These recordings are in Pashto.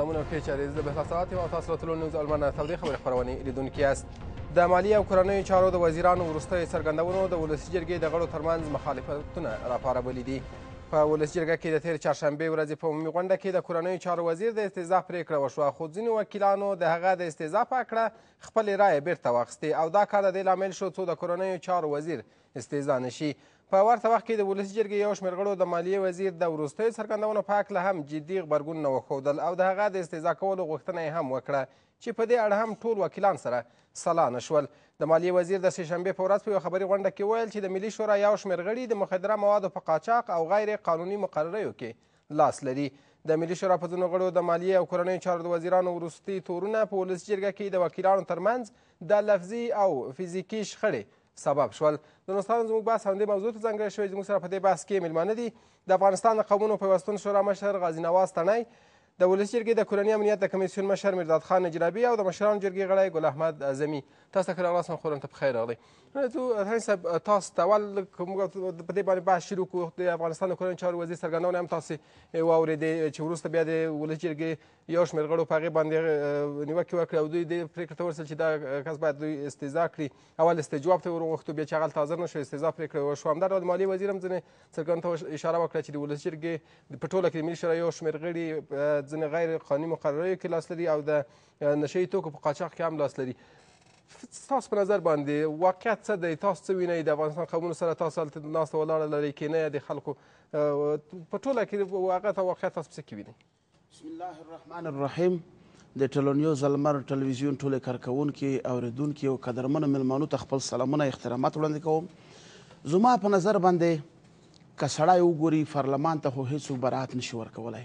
قدمونه کې چارې د بهلا ساعت او تاسو ته نیوز المانه تودې خبرې خبرونه لیدونکي یاست د مالی او کورنیو چارو د وزیرانو وروستۍ څرګندونو د ولسی جرګې د غړو ترمنځ مخالفتونه راپاربلي دي په ولسی جرګه کې د تیر چهارشنبې ورځې په عمومي غونډه کې د کورنیو چارو وزیر د استیضاح پرېکړه وشوه خو ځینو وکیلانو د هغه د استیضاح په اړه خپلې رایې بیرته واخیستې او دا کار د دې لامل شو څو د کورنیو چارو وزیر استیضاح نشي په ورته وخت کې د ولسي جرګې یو شمېر غړو د مالیې وزیر د وروستیو څرګندونو په هکله هم جدي غبرګونونه وښودل او د هغه د استیضا کولو غوښتنه هم وکړه چې په دې اړه هم ټول وکیلان سره سلا نه شول د مالیې وزیر د سې شنبې په ورځ په یوه خبري غونډه کې ویل چې د ملي شورا یو شمېر غړي د مخدره موادو په قاچاق او غیر قانوني مقرریو کې لاس لري د ملي شورا په ځینو غړو د مالیې او کورنیو چارو د وزیرانو وروستي تورونه په ولسي جرګه کې د وکیلانو ترمنځ د لفظي او فزیکي شخړې سبب شول د دوستانو زموږ بحث همدې موضوع ته ځانګړی شوی زموږ سره په دې بحث کې میلمانه دي د افغانستان د قومونو پیوستون شورا مشر غازي نواز تڼی د ولسي جرګې د کورني امنیت د کمیسیون مشر میرداد خان نجرابي او د مشرانو جرګې غړی ګل احمد اعظمي تاسو ته ښه راغلاست خورم ته په خیر راغلی تڼی صاحب تاسو ته اول که موږ په دې باندې بحث شروع کړو د افغانستان د کورنیو چارو وزیر څرګندونه هم تاسې واورېدې چې وروسته بیا د ولسي جرګې یو شمېر غړو په هغې باندې نیوکې وکړې او دوی دې پرېکړې ته ورسېدل چې دا کس باید دوی استضا کړي اول استجواب ته یې وروغوښتو بیا چې هغلته حاضر نه شو استضا پرېکړه وشوه همدا د مالي وزیر هم ځینې څرګندو ته اشاره وکړه چې د ولس جرګې په ټوله کې د ملي شورا یو شمېر غړي ځینې غیر قانوني مقرریو کې لاس لري او د نشه یي توکو په قاچاق کې هم لاس لري تاسو په نظر باندې واقعیت څه دی تاسو څه وینئ د افغانستان قومونو سره تاسو هلته ناسته ولاړه لرئ که نه د خلکو په ټوله کې هغه ته واقعیت تاسو پسې کې وینئ بسم الله الرحمن الرحیم د ټلونیوز المر ټلویزیون ټولې کارکونکي اوریدونکي او قدرمنو میلمانو ته خپل سلامونه احترامات وړاندې کوم زما په نظر باندې که سړی وګوري پارلمان ته خو هیڅوک براعت نشي ورکولی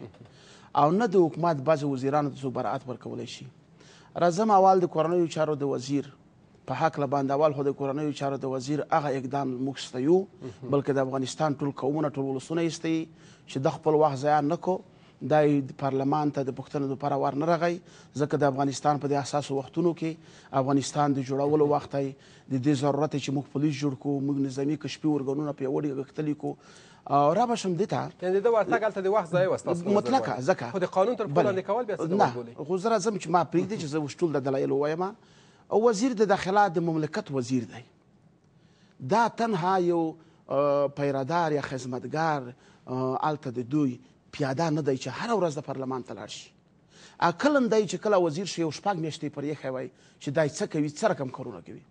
او نه د حکومت بعضې وزیرانو ته څوک براعت ورکولی شي راځم اول د کورنیو چارو د وزیر په حقله باندې اول خو د کورنیو چارو د وزیر هغه اقدام موږ ستایو بلکې د افغانستان ټول قومونه ټول ولسونه یې ستایي چې د خپل وخت ضیان نه کو دا پارلمان ته د پښتنو لپاره ور نه راغی ځکه د افغانستان په د اساسو وختونو کې افغانستان د جوړولو وخت دی د دې ضرورت چې موږ پولیس جوړ کو موږ نظامی کشفي ورګونونه پیوړی غختلی کو او را بشم دته یعنی د ورتګ هلته د وخت ځای وسته مطلق ځکه خو د قانون تر پوله نکول بیا څه نه خو زه راځم چې ما پرېږدي چې زه وشټول د دلایل وایم او وزیر د داخله د مملکت وزیر دی دا تنها یو پیرادار یا خدمتګار الته د دوی پیاده نه دی چې هره ورځ د پارلمان ته لاړ شي عقلم دی چې کله وزیر شي یو شپږ میاشتې پر یخی وای چې دای څه کوي څه رقم کارونه کوي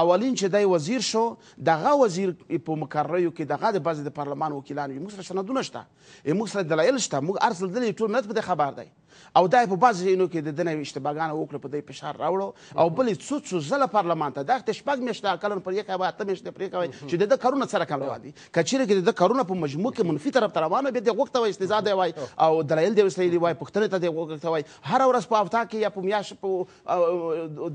اولین چې دای وزیر شو دغه وزیر په مقرریو کې دغه د بعضې د پارلمان وکیلان وي موږ سره سندونه شته موږ سره دلایل شته موږ هر څه لیدلی ټول ملت په دې خبر دی او دا په بعض ځایونو کې د ده نه اشتباګانې وکړه په دې فشار راوړو او بلې څو څو ځله پارلمان ته دغه شپږ میاشتې اقلا پر یو کوي اته میاشتې پر یو کوي چې د ده کارونه څه رقم روان دي که چیرې کې د ده کارونه په مجموع کې منفي طرف ته روان وي بیا دې غوښته وایي استضا دی وایي او دلایل دې وسلی دی وایي پوښتنې ته دې غوښته وایي هره ورځ په هفته کې یا په میاشت په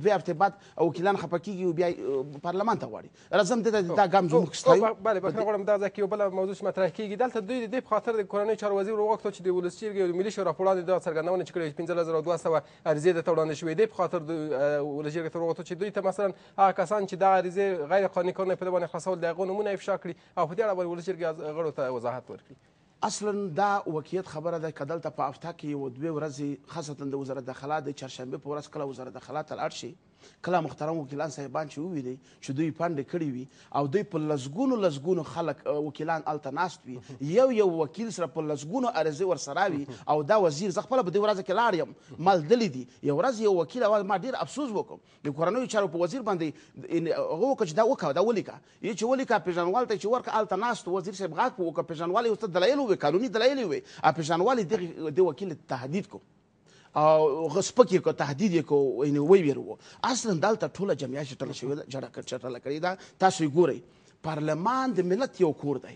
دوې هفتې بعد وکیلان خفه کېږي او بیا پارلمان ته غواړي راځم دې ته دا ګام زموږ ستایو بله بخښنه غواړم دا ځکه یو بله موضوع چې مطرح کېږي دلته دوی د دې په خاطر د کورنۍ چارو وزیر وغوښتو چې د ولسچیرګې او د ملي شورا په وړاندې دا څرګندونه چې کړی چې پنځلس زره دوه سوه عریضې درته وړاندې شوې دي په خاطر ولژېږه ته وروغوتو چې دوی ته مثلا هغه کسان چې دا عریضې غیر قانوني کارونه په ده باندې خلاصول د هغو نومونه افشا کړي او په دې اړه باندې ولژېږه غړو ته وضاحت ورکړي اصلا دا وکیت خبره ده که دلته په افتا کې یوه دوې ورځې خاصتا د وزارت داخله د چهارشنبې په ورځ کله وزارت داخله ته لاړ شي کله محترم وکیلان صاحبان چې ووینئ چې دوی پنډې کړې وي او دوی په لسګونو لسګونو خلک وکیلان هلته ناست وي یو یو وکیل سره په لسګونو عرضې ورسره وي او دا وزیر زه خپله په دې ورځ کې لاړ یم ما لیدلی دي یو ورځ یو وکیل اول ما ډېر افسوس وکړ د کورنیو چارو په وزیر باندې هغه وکړه چې دا وکړه دا ولیکه یې چې ولیکه پېژنوال ته چې ورکړه هلته ناست وزیر صاحب غږ وکړه پېژنوال یې ورته دلایل ووې قانوني دلایل یې وې او پېژنوال یې دغه وکیل تهدید کو او سپک یې کو تهدید یې کو یعنې ویویروو اصلا دلته ټوله جمعیه چې ټله شوې ده چټله کړې ده تاسو یې ګورئ پارلمان د ملت یو کور دی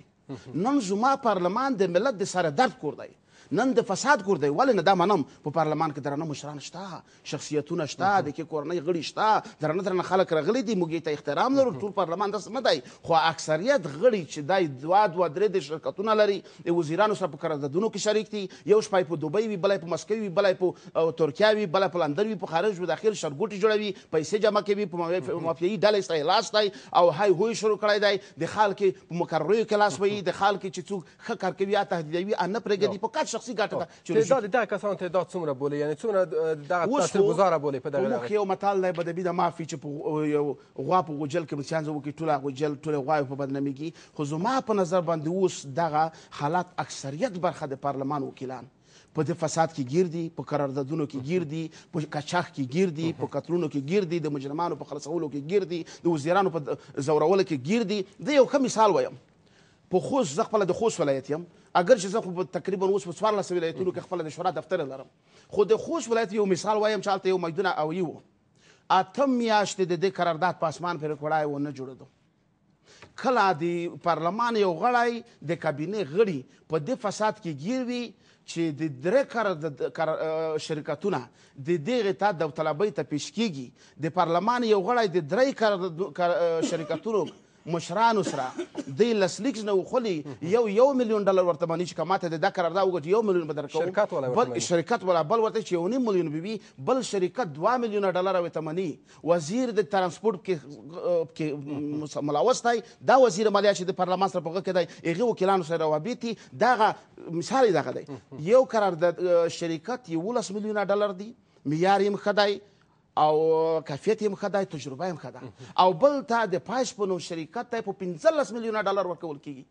نن زما پارلمان د ملت د سره درد کور دی نن د فساد کور دی ولې نه دا منم په پارلمان کې درنه مشران شته شخصیتونه شته د کې کورنۍ غړي شته درنه درنه خلک راغلي دي موږ ته احترام لرو ټول پارلمان داسې نه دی خو اکثریت غړي چې دای دوه دوه درې د شرکتونه لري د وزیرانو سره په قراردادونو کې شریک دي یو شپای په دوبۍ وي بلای په مسکو وي بلای په ترکیه وي بلای په لندن وي په خارج وي داخل شرګوټي جوړوي پیسې جمع کوي په مافیایي ډلې سره لاس دی او هاي هوی شروع کړی دی د خلک په مقررو کې لاس وي د خلک چې څوک ښه کار کوي یا تهدیدوي ان نه پرېږدي په کچ شخصي ګټه ده چې تعداد د کسانو تعداد څومره بولي یعنی څومره دغه تاثیرګزاره بولي په دغه مخ یو متال دی بدبي د مافي چې په یو غوا په غوجل کې مثلا زه وکړي ټوله غوجل ټوله غوا په بدنامي کې خو زما په نظر باندې اوس دغه حالات اکثریت برخه د پارلمان وکیلان په دې فساد کې گیر دي په قراردادونو کې گیر دي په کچاخ کې گیر دي په قتلونو کې گیر دي د مجرمانو په خلاصولو کې گیر دي د وزیرانو په زورولو کې گیر دي د یو ښه مثال وایم په خوست زه خپله د خوست ولایت یم اگر چې زه خو تقریبا اوس په څوارلس ولایتونو کې خپله د شورا دفتر لرم خو د خوست ولایت یو مثال وایم چې هلته یو میدونه اویي و اته میاشتې د دې قرارداد په اسمان پرې کړی و نه جوړېدو کله د پارلمان یو غړی د کابینې غړي په دې فساد کې گیر وي چې د درې کار, کار شرکتونه د دغې ته داوطلبۍ ته پیش کیږي د پارلمان یو غړی د درې کار, کار شرکتونو مشرانو سره د لسلیکس نه خولي یو یو میلیون ډالر ورته باندې چې ماته د دا قرارداد وګټ یو میلیون به درکو شرکت ولا بل شرکت ولا بل ورته چې یو نیم میلیون بي بل شرکت 2 میلیون ډالر وي تمني وزیر د ترانسپورت کې کې ملاوستای دا وزیر مالیا چې د پارلمان سره په کې دی هغه وکیلانو سره روابطي دا مثال دغه دی یو قرارداد شرکت 10 میلیون ډالر دی معیار یې مخدای او کیفیت هم ښه دی تجربه هم ښه ده او بل ته د پایش په نوم شرکت ته یې په پنځلس میلیونه ډالر ورکول کیږي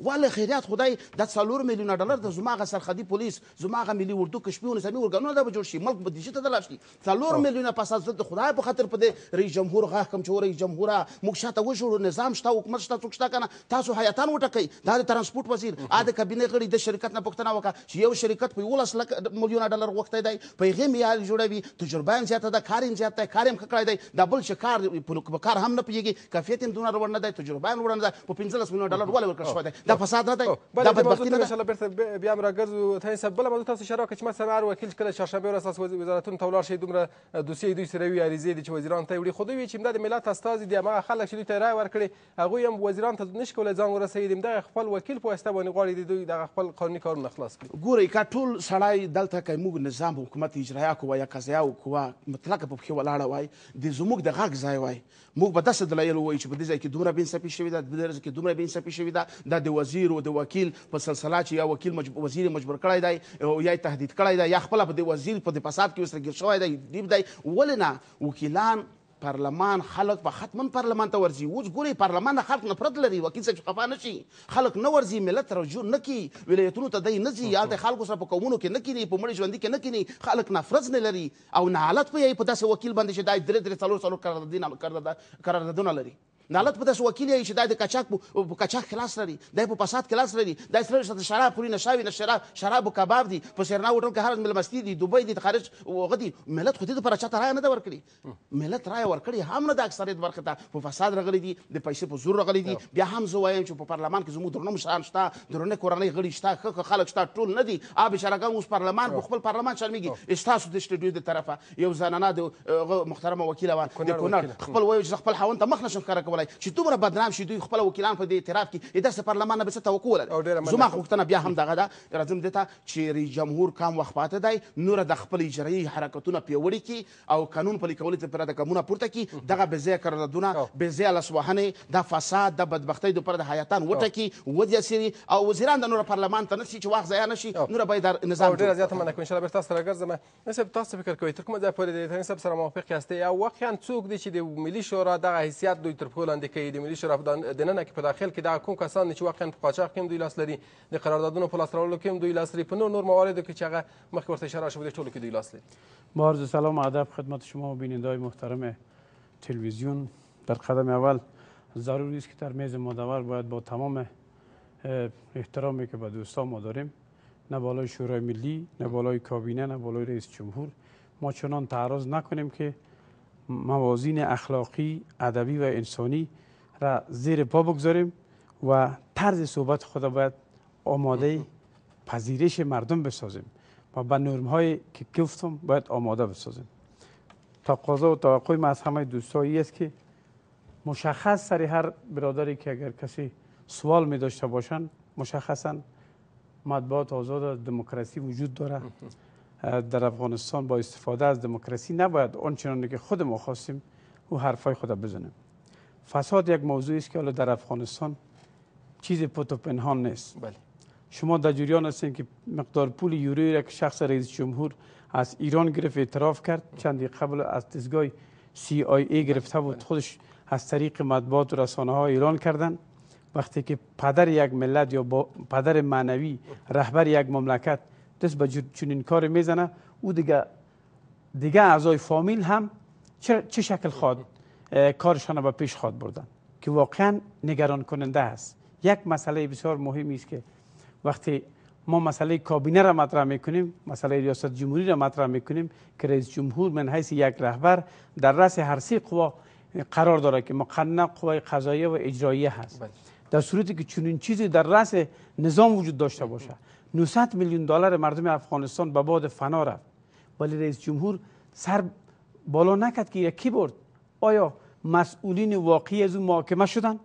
ول خیرات خدای د 4 میلیونه ډالر د زماغه سرحدي پولیس زماغه ملي اردو کشمیر نظامی ورګانو د جوړ شي ملک به دې ته دلاشتي 4 میلیونه پاساس د خدای په خاطر په دې رئیس جمهور غاخ کم چوري جمهور موږ شاته وښورو نظام شته حکومت شته څوک شته کنه تاسو حیاتان وټکئ دا د ترانسپورت وزیر ا د کابینه غړي د شرکت نه پوښتنه وکړه چې یو شرکت په 11 لک میلیونه ډالر وخت دی په غي معیار جوړوي تجربه هم زیاته ده کار هم زیات دی کار هم کړی دی د بل شکار په کار هم نه پیږي کیفیت هم دونه ورنه دی تجربه هم ورنه ده په 15 میلیونه ډالر ولې ورکړ شو دی دا فساد نه دی دا بدبختي نه ده انشاءالله بېرته بیا هم راګرځو ته یې بله موضوع تاسو اشاره وکړه چې مثلا هر وکیل چې کله چهارشنبې ورځ تاسو وزارتونو ته ولاړ شئ دومره دوسیې دوی سره وي عریضې دي چې وزیرانو ته یې وړي خو دوی چې همدا د ملت استازي دي هماغه خلک چې دوی ته رایه ورکړې هغوی هم وزیرانو ته نه شي کولی ځان ورسوي د همدغه خپل وکیل په واسطه باندې غواړي د دوی دغه خپل قانوني کارونه خلاص کړي ګورئ که ټول سړی دلته که موږ نظام حکومت اجرایه قوه یا قضایه قوه مطلقه په پښې ولاړه وای د زموږ د غږ ځای وای موږ به داسې دلایل ووایو چې په دې ځای کې دومره بېانصافي شوې ده په دې ځای کې دومره بېانصافي شوې ده دا د وزیر او د وکیل په سلسله چې یا وکیل مجب... وزیر مجبور کړی دی او یا تهدید کړی دی یا خپله په دې وزیر په دې فساد کې اوس راګیر شوی دی ډیب دی ولې نه وکیلان پارلمان خلک به حتما پارلمان ته ورځي اوس ګورئ پارلمان د خلک نفرت لري وکیل صاحب خفه نه شي خلک نه ورځي ملت رجوع نه کوي ولایتونو ته دی نه ځي هلته خلکو سره په قومونو کې نه کینی په مړي ژوندي کې نه کینی خلک نفرت نه لري او نهالت په یې په داسې وکیل باندې چې دا درې درې څلور څلور قراردادونه لري د حالت په داسې وکیل یې چې دا د قاچاق په قاچاق خلاص لري دا په فساد خلاص لري دا سره د شراب خوري نشاوي نه شراب شراب او کباب دي په سرنا وټل کې هر ملمستي دي دوبۍ دي خارج وغدي ملت خو دې لپاره چاته رای نه ورکړي ملت رای ورکړي هم نه د اکثریت برخه ته په فساد راغلي دي د پیسې په زور راغلي دي بیا هم زه وایم چې په پارلمان کې زموږ درنو مشران شته درنو کورنۍ غړي شته خلک خلک شته ټول نه دي آب شرګان اوس پارلمان په خپل پارلمان شرمېږي استاسو د سټډیو د طرفه یو زنانه د محترمه وکیل وه د کونړ خپل وایي چې خپل حوان ته مخ نشم ښکاره کولای چې دومره بدنام شي دوی خپل وکیلان په دې اعتراف کې د داسې پارلمان نه به څه توقع ولري زما غوښتنه بیا هم دغه ده راځم دې ته چې رئیس جمهور کام وخت پاتې دی نور د خپل اجرایي حرکتونه پیوړي کړي او قانون پلي کولو لپاره د قانونه پورته کړي دغه بېځایه قراردادونه بېځایه لاسوهنې د فساد د بدبختۍ لپاره د حیاتان وټکي ودیسي او وزیران د نور پارلمان ته نه شي چې وخت ضایع نشي نور باید نظام ډیر زیات مننه کوم ان شاء الله برتاسو راګرځم نسب تاسو فکر کوئ تر کومه ځای پورې د ایتن سب سره موافق یاستئ او واقعا څوک دي چې د ملي شورا دغه حیثیت دوی تر وړاندې کوي د ملي شرف دننه کې په داخل کې دغه کوم کسان چې واقعا په قاچاق کې هم دوی لاس لري د قراردادونو په لاس راوړلو کې هم دوی لاس لري په نور نور مواردو کې چې هغه مخکې ورته اشاره شوه دې ټولو کې دوی لاس لري با عرض سلام و ادب خدمت شما و بینندههای محترم تلویزیون در قدم اول ضروری است که در میز مدور باید با تمام احترامی که به دوستان ما داریم نه بالای شورای ملی نه بالای کابینه نه بالای رئیس جمهور ما چنان تعرض نکنیم که موازین اخلاقی ادبی و انسانی را زیر پا بگذاریم و طرز صحبت خود باید آماده پذیرش مردم بسازیم و به نرم هایی که گفتم باید آماده بسازیم تقاضا و توقع ما از همه دوستایی است که مشخص سر هر برادری که اگر کسی سوال می داشته باشند مشخصا مطبوعات آزاد دموکراسی وجود داره در افغانستان با استفاده از دموکراسی نباید آنچنان که خود ما خواستیم او حرفای خود بزنیم فساد یک موضوعی است که حالا در افغانستان چیز پت و پنهان نیست بله. شما در جریان هستین که مقدار پول یوروی یک شخص رئیس جمهور از ایران گرفت اعتراف کرد چندی قبل از دزگاه سی آی ای گرفته بود بله. خودش از طریق مطبوعات و رسانه ها ایران کردن وقتی که پدر یک ملت یا پدر معنوی رهبر یک مملکت دست به چنین کار میزنه او دیگه دیگه اعضای فامیل هم چه, شکل خواد کارشان به پیش خواد بردن که واقعا نگران کننده است یک مسئله بسیار مهمی است که وقتی ما مسئله کابینه را مطرح میکنیم مسئله ریاست جمهوری را مطرح میکنیم که رئیس جمهور من حیث یک رهبر در رأس هر سه قوا قرار داره که مقننه قوای قضاییه و اجراییه هست بله. در صورتی که چنین چیزی در رأس نظام وجود داشته باشه 900 میلیون دلار مردم افغانستان به باد فنا رفت ولی رئیس جمهور سر بالا نکرد که یکی برد آیا مسئولین واقعی از اون محاکمه شدن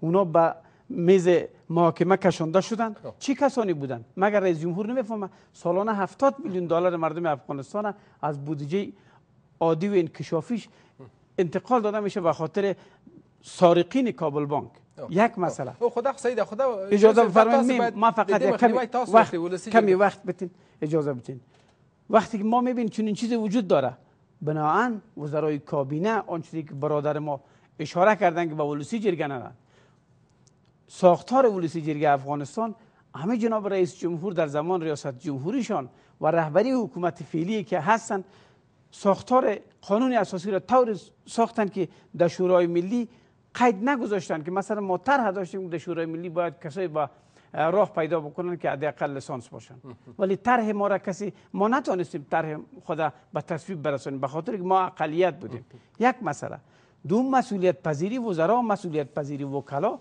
اونا به میز محاکمه کشانده شدن خب. چی چه کسانی بودن مگر رئیس جمهور نمیفهمه سالانه 70 میلیون دلار مردم افغانستان از بودجه عادی و انکشافیش انتقال داده میشه به خاطر سارقین کابل بانک یک مسئله خدا سید خدا اجازه بفرمایید ما فقط یک کمی وقت کمی بتین اجازه بتین وقتی که ما میبینیم این چیزی وجود داره بناهن وزرای کابینه آنچه که برادر ما اشاره کردن که به ولسی جرگه ندن ساختار ولسی جرگه افغانستان همه جناب رئیس جمهور در زمان ریاست جمهوریشان و رهبری حکومت فعلی که هستند ساختار قانون اساسی را طور ساختن که در شورای ملی قید نگذاشتن که مثلا ما طرح داشتیم در شورای ملی باید کسایی با راه پیدا بکنن که حداقل لسانس باشن ولی طرح ما را کسی ما نتونستیم طرح خدا به تصویب برسونیم به خاطر ما اقلیت بودیم یک مسئله دوم مسئولیت پذیری وزرا مسئولیت پذیری وکلا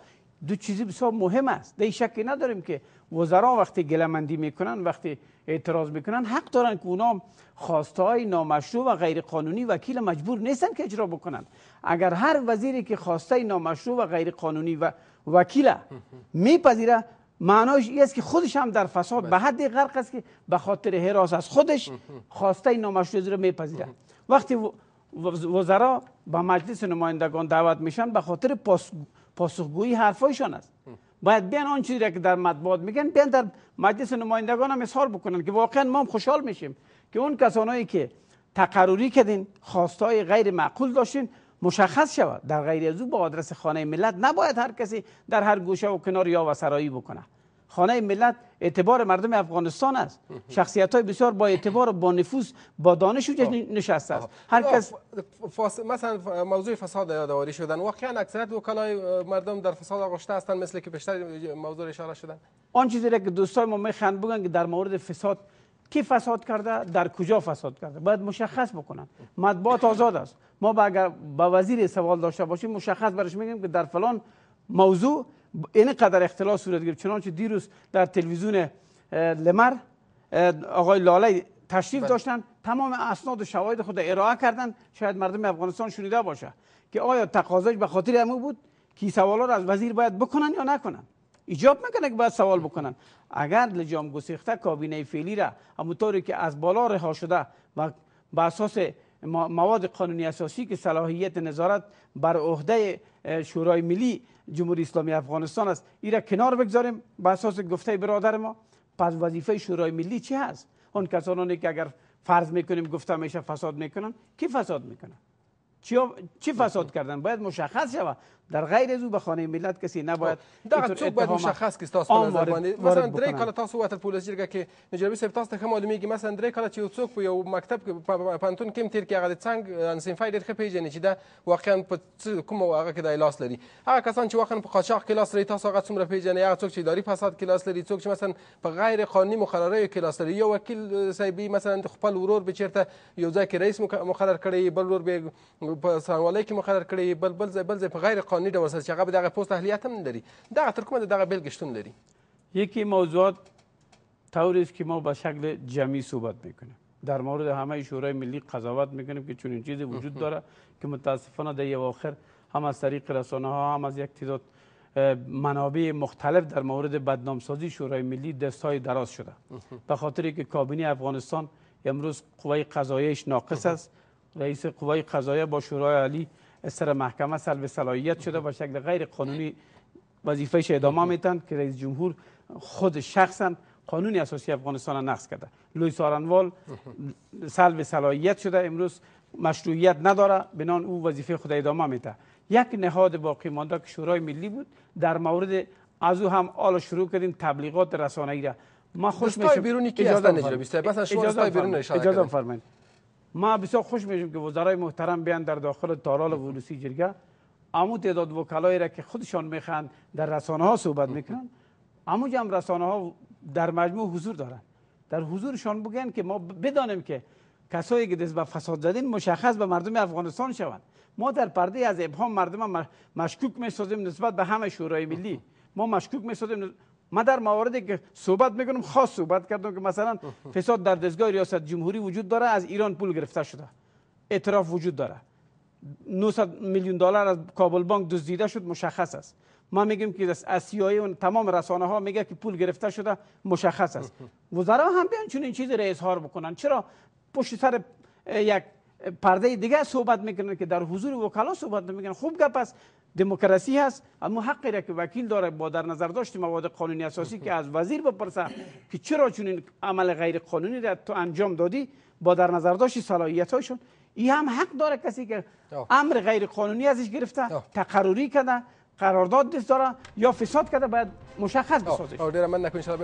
دو چیزی بسیار مهم است دی شکی نداریم که وزرا وقتی گلمندی میکنن وقتی اعتراض میکنن حق دارن که اونا خواسته های نامشروع و غیر قانونی وکیل مجبور نیستن که اجرا بکنن اگر هر وزیری که خواسته نامشروع و غیر قانونی و وکیل میپذیره معناش این است که خودش هم در فساد بله. به حد غرق است که به خاطر حراس از خودش خواسته نامشروع رو میپذیره وقتی وزرا به مجلس نمایندگان دعوت میشن به خاطر پاسخگویی حرفایشان است باید بیان آن چیزی را که در مطبوعات میگن بیان در مجلس نمایندگان هم اظهار بکنن که واقعا ما هم خوشحال میشیم که اون کسانی که تقرری کردین خواستای غیر معقول داشتین مشخص شود در غیر از او با آدرس خانه ملت نباید هر کسی در هر گوشه و کنار یا و سرایی بکنه خانه ملت اعتبار مردم افغانستان است شخصیت های بسیار با اعتبار و با نفوذ با دانش خب. نشسته است خب. هر خب. کس مثلا موضوع فساد یادآوری شدن واقعا اکثرت وکلای مردم در فساد آغشته هستند مثل که بیشتر موضوع اشاره شدن آن چیزی را که دوستای ما خند بگن که در مورد فساد کی فساد کرده در کجا فساد کرده باید مشخص بکنن مطبوعات آزاد است ما با اگر به وزیر سوال داشته باشیم مشخص برش میگیم که در فلان موضوع اینقدر اختلاف صورت گرفت چنانچه دیروز در تلویزیون لمر آقای لاله تشریف بله. داشتن تمام اسناد و شواهد خود ارائه کردن شاید مردم افغانستان شنیده باشه که آیا تقاضاش به خاطر امو بود که سوالا را از وزیر باید بکنن یا نکنن ایجاب میکنه که باید سوال بکنن اگر لجام گسیخته کابینه فعلی را همونطوری که از بالا رها شده و به اساس مواد قانونی اساسی که صلاحیت نظارت بر عهده شورای ملی جمهوری اسلامی افغانستان است این را کنار بگذاریم به اساس گفته برادر ما پس وظیفه شورای ملی چی هست اون کسانی که اگر فرض میکنیم گفته میشه فساد میکنن کی فساد میکنن چی, چی فساد کردن باید مشخص شود در غیر از او به خانه ملت کسی نباید دغه څوک باید مشخص کی تاسو په نظر باندې مثلا درې کاله تاسو وتر پولیس جرګه کې نجربي صاحب تاسو ته هم معلومیږي مثلا درې کاله چې څوک په یو مکتب کې پانتون کې تیر کې هغه د څنګ انسین فایډر خپې جن چې دا واقعا په کوم هغه کې د لاس لري هغه کسان چې واقعا په قاچاق کې لاس لري تاسو هغه څومره پیژنې هغه څوک چې اداري فساد کې لاس لري څوک چې مثلا په غیر قانوني مقرره کې لاس لري یو وکیل صاحب مثلا د خپل ورور به چیرته یو ځای کې رئیس مقرر کړی بل ورور به په سانوالۍ کې مقرر کړی بل بل ځای بل ځای په غیر قانوني قانوني ډول سره چې هغه به دغه پوست اهلیت هم لري دغه ترکمه دغه بلګې شتون لري یکی موضوعات طوری است که ما به شکل جمعی صحبت میکنیم در مورد همه شورای ملی قضاوت میکنیم که چنین چیزی وجود داره که متاسفانه در یه آخر هم از طریق رسانه ها هم از یک تعداد منابع مختلف در مورد بدنامسازی شورای ملی دستهای دراز شده به خاطر که کابینه افغانستان امروز قوای قضاییش ناقص است رئیس قوای قضاییه با شورای علی سر محکمه سلب صلاحیت شده با شکل غیر قانونی وظیفهش ادامه میتن که رئیس جمهور خود شخصا قانون اساسی افغانستان نقض کرده لوی سارنوال سلب صلاحیت شده امروز مشروعیت نداره بنان او وظیفه خود ادامه میده یک نهاد باقی مانده که شورای ملی بود در مورد از او هم حالا شروع کردیم تبلیغات رسانه‌ای را ما خوش میشم بیرونی که اجازه نجیب بس شما بیرون اجازه فرمایید ما بسیار خوش میشیم که وزرای محترم بیان در داخل تالال ولوسی جرگه امو تعداد وکلایی را که خودشان میخوان در رسانه ها صحبت میکنن امو هم رسانه ها در مجموع حضور دارن در حضورشان بگن که ما بدانیم که کسایی که دست به فساد زدین مشخص به مردم افغانستان شوند ما در پرده از ابهام مردم مشکوک میسازیم نسبت به همه شورای ملی ما مشکوک میسازیم من در مواردی که صحبت میکنم خاص صحبت کردم که مثلا فساد در دستگاه ریاست جمهوری وجود داره از ایران پول گرفته شده اعتراف وجود داره 900 میلیون دلار از کابل بانک دزدیده شد مشخص است ما میگیم که از سیای و تمام رسانه ها میگه که پول گرفته شده مشخص است وزرا هم بیان چون این چیز را اظهار بکنن چرا پشت سر یک پرده دیگه صحبت میکنن که در حضور وکلا صحبت نمیکنن خوب گپ است دموکراسی هست اما حقی را که وکیل داره با در نظر داشت مواد قانونی اساسی که از وزیر بپرسه که چرا چنین عمل غیر قانونی را تو انجام دادی با در نظر داشت صلاحیت هایشون این هم حق داره کسی که امر غیر قانونی ازش گرفته تقرری کرده قرارداد دست داره یا فساد کرده باید مشخص بسازه. من ان شاء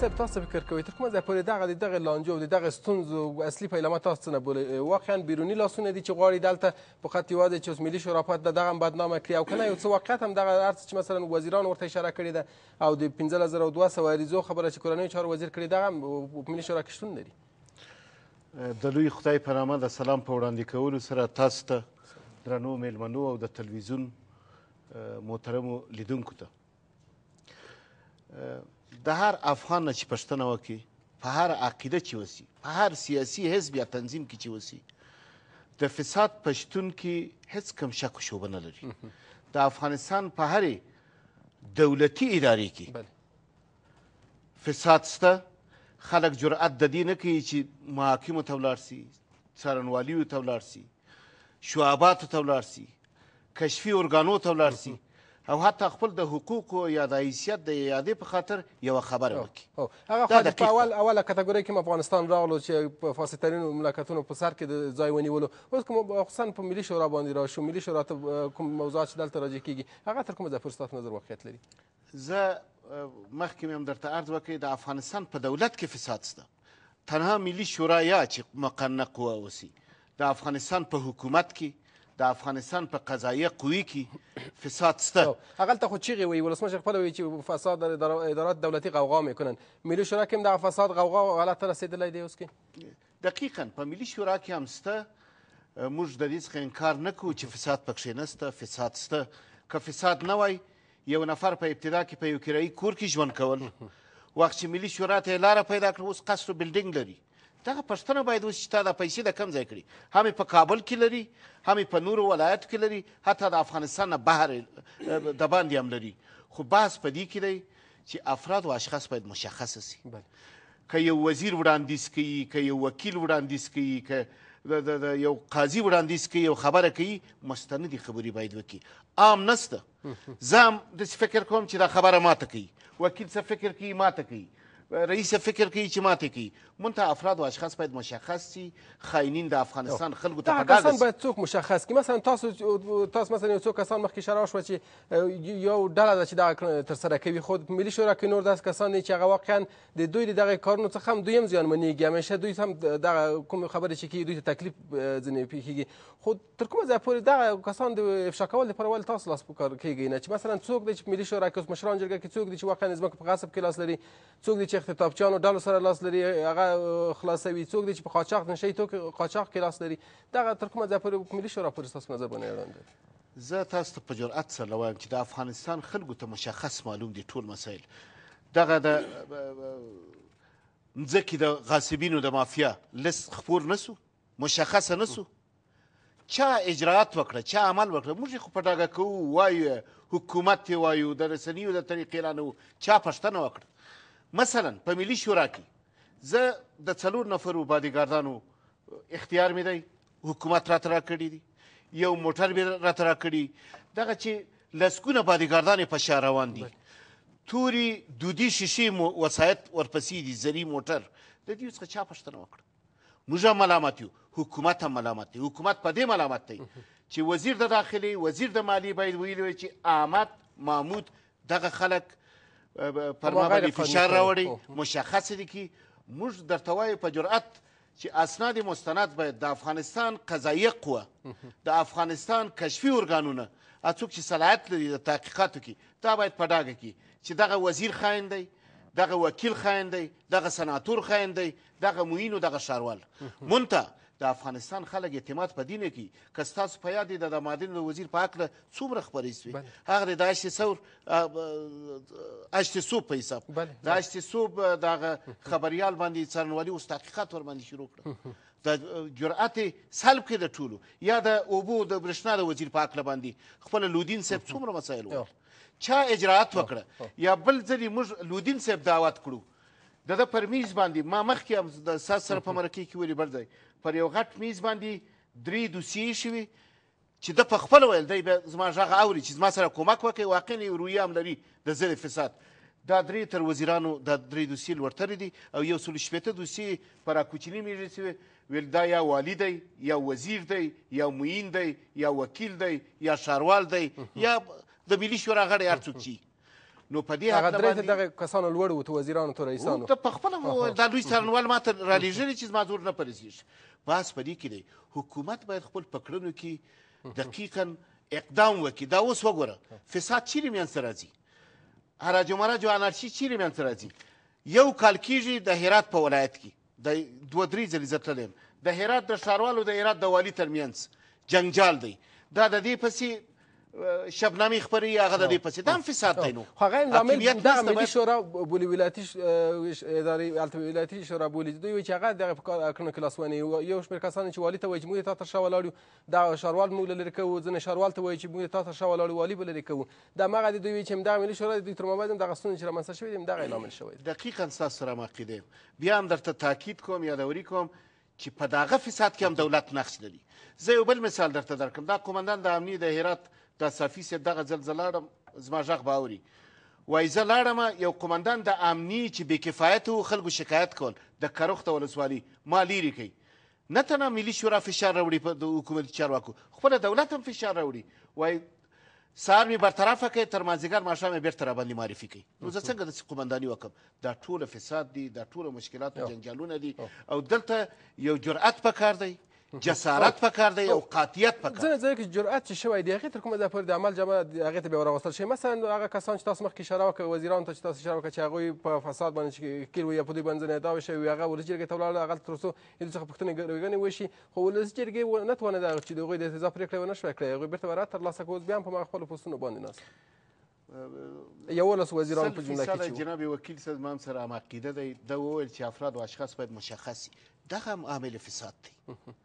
صاحب تاسو فکر کوئ تر کومه ځای پورې دغه د دغې لانجو د دغه ستونزو اصلي پیلامه تاسو څه نه بولئ واقعا بیروني لاسونه دي چې غواړي دلته فقط یوازې چې اوس ملي شورا پات ده دغه هم بدنامه کړي او که نه یو څه واقعیت هم دغه هر څه چې مثلا وزیران ورته اشاره کړې ده او د پنځلس زره دوه سوه عریضو خبره چې کورنیو چارو وزیر کړې دغه هم ملي شورا کې شتون لري د لوی خدای په نامه د سلام په وړاندې کولو سره تاسو ته درنو میلمنو او د تلویزیون محترمو لیدونکو ته د هر افغان نه چې پښتنه وکړي په هر عقیده چې وسی په هر سیاسي حزب یا تنظیم کې چې وسی د فساد پښتون کې هیڅ کم شک شوبه نه لري د افغانستان په هرې دولتي ادارې کې فساد شته خلک جرأت د دې نه کوي چې محاکمو ته ولاړ سي څارنوالیو ته ولاړ سي شعباتو ته ولاړ سي کشفي ارګانو ته ولاړ سي او حتی خپل د حقوقو یا د حیثیت د یادې په خاطر یوه خبره وکړي هغه په اول اوله کټګورۍ کې افغانستان راغلو چې په فاسدترینو مملکتونو په سر کې د ځای ونیولو اوس کوم خصوصا په ملي شورا باندې راشو ملي شورا ته کوم موضوعات چې دلته راجع کیږي هغه تر کومه ځایه ستاسو نظر واقعیت لري زه مخکې مې هم درته عرض وکړئ د افغانستان په دولت کې فساد شته تنها ملي شورا یا چې مقننه قوه اوسي د افغانستان په حکومت کې د افغانستان په قضایه قوې کې فساد شته هغلته خو چیغې وایي ولسمشر خپله وایي چې فساد در ادارات دولتي غوغا میکنن ملي شورا کې هم دغه فساد غوغا حالت ته رسېدلی دی اوس کې دقیقا په ملي شورا کې هم شته موږ د دې څخه انکار نه کوو چې فساد پکښې نه شته فساد شته که فساد نه وای یو نفر په ابتدا کې په یو کرایي کور کې ژوند کول وخت چې ملي شورا ته یې لاره پیدا کړه اوس قصر بلډینګ لري دغه پښتنه باید وشي چې تا دا پیسې د کم ځای کړي هم په کابل کې لري هم په نورو ولایتو کې لري حتی د افغانستان نه بهر د باندې هم لري خو بحث په دې کې دی چې افراد او اشخاص باید مشخص شي که یو وزیر وړاندیز کوي که یو وکیل وړاندیز کوي که د یو قاضي وړاندیز کوي یو خبره کوي مستندې خبرې باید وکړي عام نسته زه هم داسې فکر کوم چې دا خبره ماته کوي وکیل څه فکر کوي ماته کوي رئیس فکر کوي چې ماته کوي مونته افراد او اشخاص باید مشخص شي خاینین د افغانستان خلکو ته پدغه کسان باید څوک مشخص کی مثلا تاسو تاسو مثلا یو څوک کسان مخکې شرا شو چې یو ډله ده چې دا تر سره کوي خود ملي شورا کې نور داس کسان چې هغه واقعا د دوی دغه کارونو څخه هم دوی هم زیانمنېږي همیشه دوی هم دغه کوم خبره چې کی دوی ته تکلیف ځنې پیښیږي خو تر کومه ځای پورې دغه کسان د افشا کول لپاره ول تاسو لاس پکار کیږي نه چې مثلا څوک د ملي شورا کې مشران جرګه کې څوک دي چې واقعا ځمکه په غصب کې لاس لري څوک دي چې اختطافچیانو ډلو سره لاس لري هغه خلاصوي څوک دی چې په قاچاق نشه توکي قاچاق کې لاس لري دغه تر کومه ځای پورې ملي شورا پورې ستاسو نظر باندې اړوند دی زه تاسو ته په جرأت سره وایم چې د افغانستان خلکو ته مشخص معلوم دي ټول مسایل دغه د مځکې د غاصبینو د مافیا لست خپور نسو مشخصه نسو چا اجراعات وکړه چا عمل وکړه موږ خو په ډاګه کوو وایو حکومت یې وایو د رسنیو د طریقې رانه چا پوښتنه وکړه مثلا په ملي شورا کې زه د څلور نفرو بادیګاردانو اختیار مې دی حکومت راته راکړي دي یو موټر مې راته راکړي دغه چې لسکونه بادیګاردان په شا روان دي توري دودي شیشې وسایط ورپسې دي زری موټر د دې څخه چا پوښتنه وکړه موږ هم ملامت یو حکومت هم ملامت دی حکومت په دې ملامت دی چې وزیر د دا داخلي وزیر د دا مالی باید ویلي وي چې احمد محمود دغه خلک پر ما باندې فشار راوړي مشخص دي کې موږ درته وایو په جرأت چې اسناد مستند باید د افغانستان قضایه قوه د افغانستان کشفي ارګانونه څوک چې صلاحیت لري د تحقیقاتو کې دا باید په ډاګه کې چې دغه وزیر خاین دی دغه وکیل خاین دی دغه سناتور خاین دی دغه موین او دغه ښاروال مونته د افغانستان خلک اعتماد په دینه کې که ستاسو په یاد د مادن وزیر په هکله څومره خبرې سوې هغه د هشت ثور هشت سو په حساب د هشت سو د خبریال باندې څارنوالي اوس تحقیقات ور باندې شروع کړه د جرأت سلب کې د ټولو یا د اوبو د برښنا د وزیر په هکله باندې خپل لودین صاحب څومره مسایل وکړل چا اجرات وکړه یا بل ځلې موږ لودین صاحب دعوت کړو د د پر میز باندې ما مخکې هم د ساز سره په مرکې کې ولیبل دی پر یو غټ میز باندې درې دوسیې شوي چې د په خپله ویل دی بیا زما غږ اوري چې زما سره کومک وکړي واقعا یو رویه هم لري د ضد فساد دا درې تر وزیرانو دا درې دوسیې لوړترې دي او یو سل شپېته دوسیې په راکوچني میږي سوې ویل دا یا والي دی یا وزیر دی یا معین دی یا وکیل دی یا ښاروال دی یا د ملي شورا غړی هر څوک چې نو په دې هغه درې ته دغه کسانو لوړ وو تو وزیرانو تو رئیسانو ته پخپله دا لوی څارنوال ما ته رالیږلی چې زما زور نه پرځېږي بس په دې کې دی حکومت باید خپل په کړنو کې دقیقا اقدام وکړي دا اوس وګوره فساد چیرې منځته راځي هرج و مرج او انارشي چیرې منځته راځي یو کال کېږي د هرات په ولایت کې د دوه درې ځلې زه تللی د هرات د ښاروالو د هرات د والي ترمنځ جنجال دی دا د دې پسې شبنمی خبري هغه د دې پسې دا هم فساد دی نو هغه لامل دغه ملي شورا بولي ولایتي ادارې هلته ولایتي شورا بولي دوی وایي چې هغه دغه په کار کړنو کې لاس ونیو یو شمېر کسان چې والي ته وایي چې موږ یې تا تر شا ولاړ یو دا ښاروال موږ له لرې کوو ځینې ښاروال ته وایي چې موږ یې تا تر شا ولاړ یو والي به لرې کوو دا همغه دی دوی وایي چې همدغه ملي شورا د دوی تر مابین دغه ستونزې چې رامنځته شوې دي همدغه یې لامل شوی دی دقیقا ستاسو سره هم عقیده بیا هم درته تاکید کوم یادوري کوم چې په دغه فساد کې هم دولت نقش لري زه یو بل مثال درته درکړم دا قومندان د امنیې د هرات د صفي صاحب دغه زلزله لاړم زما غږ به اوري وایي زه لاړم یو قمندان د امني چې بې کفایت و خلکو شکایت کول د کرخته ولسوالۍ ما لیرې کوي نه تنها ملي شورا فشار راوړي په د حکومتي چارواکو خپله دولت هم فشار راوړي وایي سهار مې برطرفه کوي تر مازدیګر ماښام یې بېرته راباندې معرفي کوي نو زه څنګه داسې قمنداني وکړم دا ټوله فساد دي دا ټوله مشکلات او جنجالونه دي او دلته یو جرأت پکار دی جسارت پکار دی او قاطیت پکار ځنه ځای کې جرأت چې شوی دی هغې تر کومه ځای پورې د عمل جامه هغې ته بیا وراوستل شي مثلا هغه کسان چې تاسو مخکې اشاره وکړه وزیرانو ته چې تاسو اشاره وکړه چې هغوی په فساد باندې چې کیل وي یا په دوی باندې انهدا وشي وي هغه ولسي جرګې ته ولاړل هغه تر څو هیلو څخه پوښتنې رویګنې وشي خو ولسي جرګې نه توانېد هغه چې د هغوی د اعتزا پرېکړه یې ونه شوه کړی هغوی بېرته برات ترلاسه کړو اوس بیا هم په هغه خپلو پوستونو باندې ناست یولس وزیرانو په جمله کې جناب وکیل صاحب ما سره هم عقیده دی ده وویل چې افراد او اشخاص باید مشخص دغه هم عامل فساد دی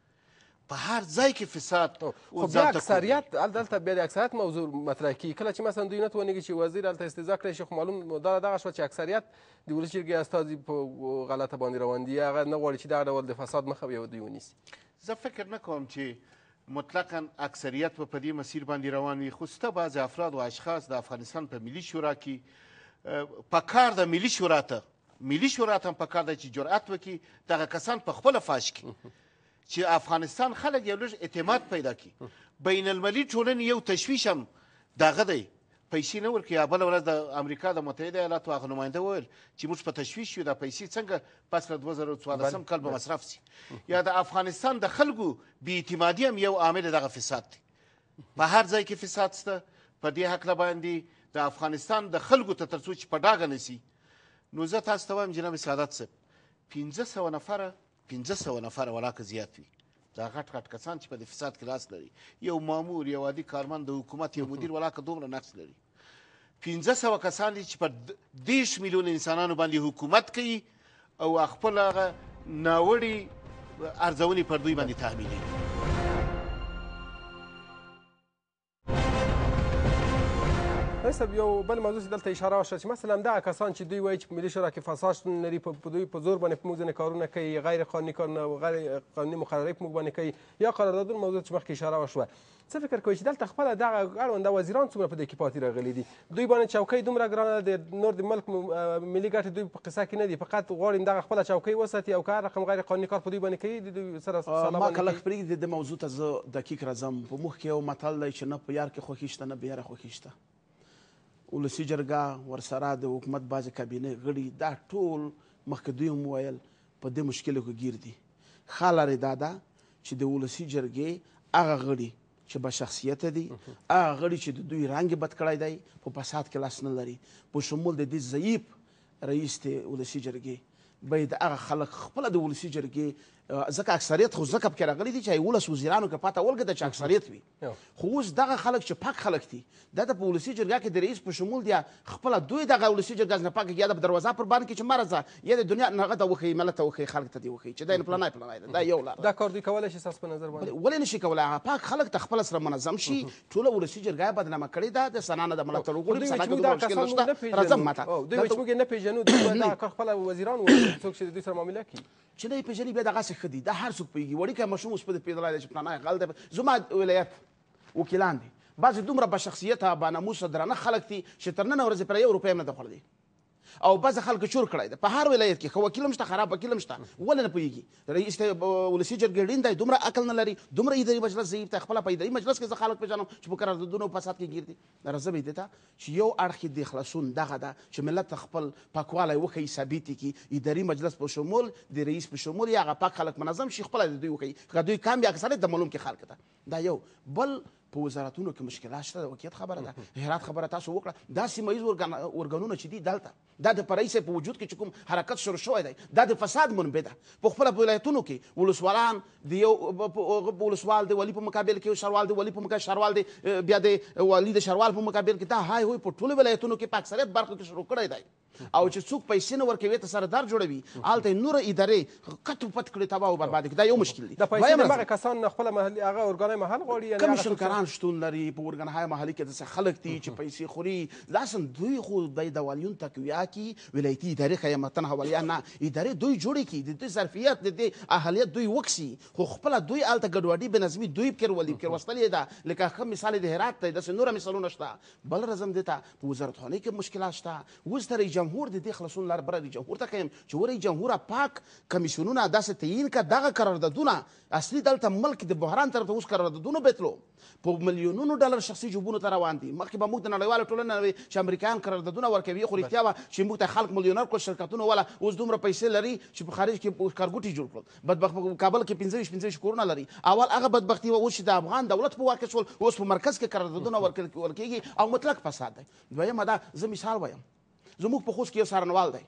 په هر ځای کې فساد خو بیا اکثریت هلته بیا د اکثریت موضوع مطرح کیږي کله چې مثلا دوی نه توانیږي چې وزیر هلته استضا کړی شي خو معلوم دا دغه شوه چې اکثریت د ولس جرګې استازي په غلطه باندې روان دي هغه نه غواړي چې دغه ډول د فساد مخه بیا دوی ونیسي زه فکر نه کوم چې مطلقا اکثریت په دې مسیر باندې روان وي خو سته بعضې افراد او اشخاص د افغانستان په ملي شورا کې په کار د ملي شورا ته ملي شورا ته هم په کار ده چې جرأت وکړي دغه کسان په خپله فاش کړي چې افغانستان خلک یو لږ اعتماد پیدا کړي بین المللي ټولنې یو تشویش هم دغه دی پیسې نه ورکوي یا بله ورځ د امریکا د متحده ایالاتو هغه نماینده وویل چې موږ په تشویش یو دا پیسې څنګه پس له دوه زره څوارلسم کال به مصرف شي یا د افغانستان د خلکو بې اعتمادي هم یو عامل دغه فساد دی په هر ځای کې فساد شته په دې هکله باندې د افغانستان د خلکو ته تر څو چې په ډاګه نسی نو زه تاسو ته وایم جناب سعادت صاحب پنځه سوه نفره 1500 نفر ولاکه زیات وي دا غټ غټ کسان چې په د فساد کې لاس لري یو مامور یو عادي کارمند د حکومت یو مدیر ولاکه دومره نقص لري 1500 کسان دي چې په 10 میلیون انسانانو باندې حکومت کوي او خپل هغه ناوړي ارزونې پر دوی باندې تحمیلوي فیصل یو بل موضوع چې دلته اشاره وشوه چې مثلا همدغه کسان چې دوی وایي چې په ملي شورا کې فساد شتون لري په دوی په زور باندې په موږ ځینې کارونه کوي غیر قانوني کارونه غیر قانوني مقررې په موږ باندې کوي یا قراردادونه موضوع چې مخکې اشاره وشوه څه فکر کوئ چې دلته خپله دغه اړونده وزیران څومره په دې کې پاتې راغلي دي دوی باندې چوکۍ دومره ګرانه ده نور د ملک ملي ګټې دوی په قصه کې نه دي فقط غواړي دغه خپله چوکۍ وساتي او که هر رقم غیر قانوني کار په دوی باندې کوي د دوی سره ما که لږ پرېږدي د موضوع ته زه دقیق راځم په موږ کې یو متل دی چې نه په یار کې خوښي شته نه بې یاره خوښي شته ولسي جرګه ورسره د حکومت بعضې کابینه غړي دا ټول مخکې دوی هم ویل په دې مشکلو کې ګیر دي ښه لارې دا ده چې د ولسي جرګې هغه غړي چې به شخصیت دي هغه غړي چې د دوی رنګ بد کړی دی په فساد کې لاس نه لري په شمول د دې ضعیف رئیس د ولسي جرګې باید هغه خلک خپله د ولسي جرګې ځکه اکثریت خو ځکه پکې راغلی دي چې ولس وزیرانو کې پاته ولګه چې اکثریت وي خو اوس دغه خلک چې پاک خلک دي دا د ولسی جرګه کې د رئیس په شمول دي خپل دوی دغه ولسی جرګه نه پاک یا د دروازه پر باندې کې چې مرزه یا د دنیا نه غته وخی ملت وخی خلک ته دی وخی چې دا نه پلانای پلانای دا یو لار دا کار دی کولای شي تاسو په نظر باندې ولې نشي کولای پاک خلک ته خپل سره منظم شي ټول ولسی جرګه بدنامه کړي دا د سنانه د ملت وګړي سنانه د مشکل نشته راځم ماته دوی چې موږ نه پیژنو دا کار خپل وزیران وو څوک چې دوی سره معاملې کوي چې نه یې پېژني بیا دغسې ښه دي دا هر څوک پوهېږي وړیکی ماشوم اوس په دې پېژدلی دی چې فلانی غل دی زما ولایت وکیلان دي بعضې دومره بشخصیته باناموسه درانه خلک دي چې تر ننه ورځې پورې یو روپۍ هم نه ده خوړلې او بعض خلک شور کړی دی په هر ولایت کې خو وکیل شته خراب وکیل شته ولې نه پوهیږي رئیس ولسی جرګې ډین دی دومره عقل نه لري دومره اداري مجلس زیب ته خپل په اداري مجلس کې ځ خلک پیژنم چې په قراردادونو په سات کې ګرځي راځم دې ته چې یو اړخ د خلاصون دغه ده چې ملت خپل پاکوالی وکړي ثابت کړي اداري مجلس په شمول د رئیس په شمول یا هغه پاک خلک منظم شي خپل د دوی وکړي دوی کم یا اکثریت د معلوم کې خلک ده دا یو بل په وزارتونو کې مشکلات شته د وکیت خبره ده هرات خبره تاسو وکړه دا سیمه ییز ارګانونه چې دي دلته دا د پرایسه په وجود کې چې کوم حرکت شروع شوی دی دا د فساد منبع ده په خپل ولایتونو کې ولسوالان د یو ولسوال د ولی په مقابل کې شروال د ولی په مقابل شروال دی بیا د ولی د شروال په مقابل کې دا هاي هوي په ټولو ولایتونو کې په اکثریت برخو کې شروع کړی دی او چې څوک پیسې نه ورکوي ته سردار جوړوي هلته یې نوره ادارې کټو پټ کړي تباه او برباد کړي دا یو مشکل دی د پیسې دغه کسان خپله محلي هغه ارګانۍ محل غواړي کمیشنګران افغانان شتون لري په ورګنهای محلي کې داسې خلک دي چې پیسې خوري لاسن دوی خو د دوالیون تقویه کی ولایتي ادارې قیامتن حوالیه نه ادارې دوی جوړې کی د دوی ظرفیت د دې اهلیت دوی وکسي خو خپل دوی الته ګډوډي به نظمي دوی پکې ولې پکې وستلې ده لکه خم مثال د هرات ته داسې نور مثالونه شته بل رزم دته په وزارتخانه کې مشکلات شته وز تر جمهور د دې خلاصون لار بر جمهور ته کيم چې ورې جمهور پاک کمیشنونه داسې تعیین کړه دغه قراردادونه اصلي دلته ملک د بحران طرف ته اوس قراردادونه بیتلو په او میلیونونو ډالر شخصي جوبونو ته روان دي مخکې به موږ د نړیوالو ټولنې وي چې امریکایان قراردادونه ورکوي خو رښتیا وه چې موږ ته خلک میلیونر کړل شرکتونه والا اوس دومره پیسې لري چې په خارج کې کارګوټي جوړ کړل بدبخت کابل کې 15 15 کورونه لري اول هغه بدبختی وه اوس چې د افغان دولت په واقع شول اوس په مرکز کې قراردادونه ورکېږي او مطلق فساد دی دویمه دا زه مثال وایم زموږ په خوست کې یو څارنوال دی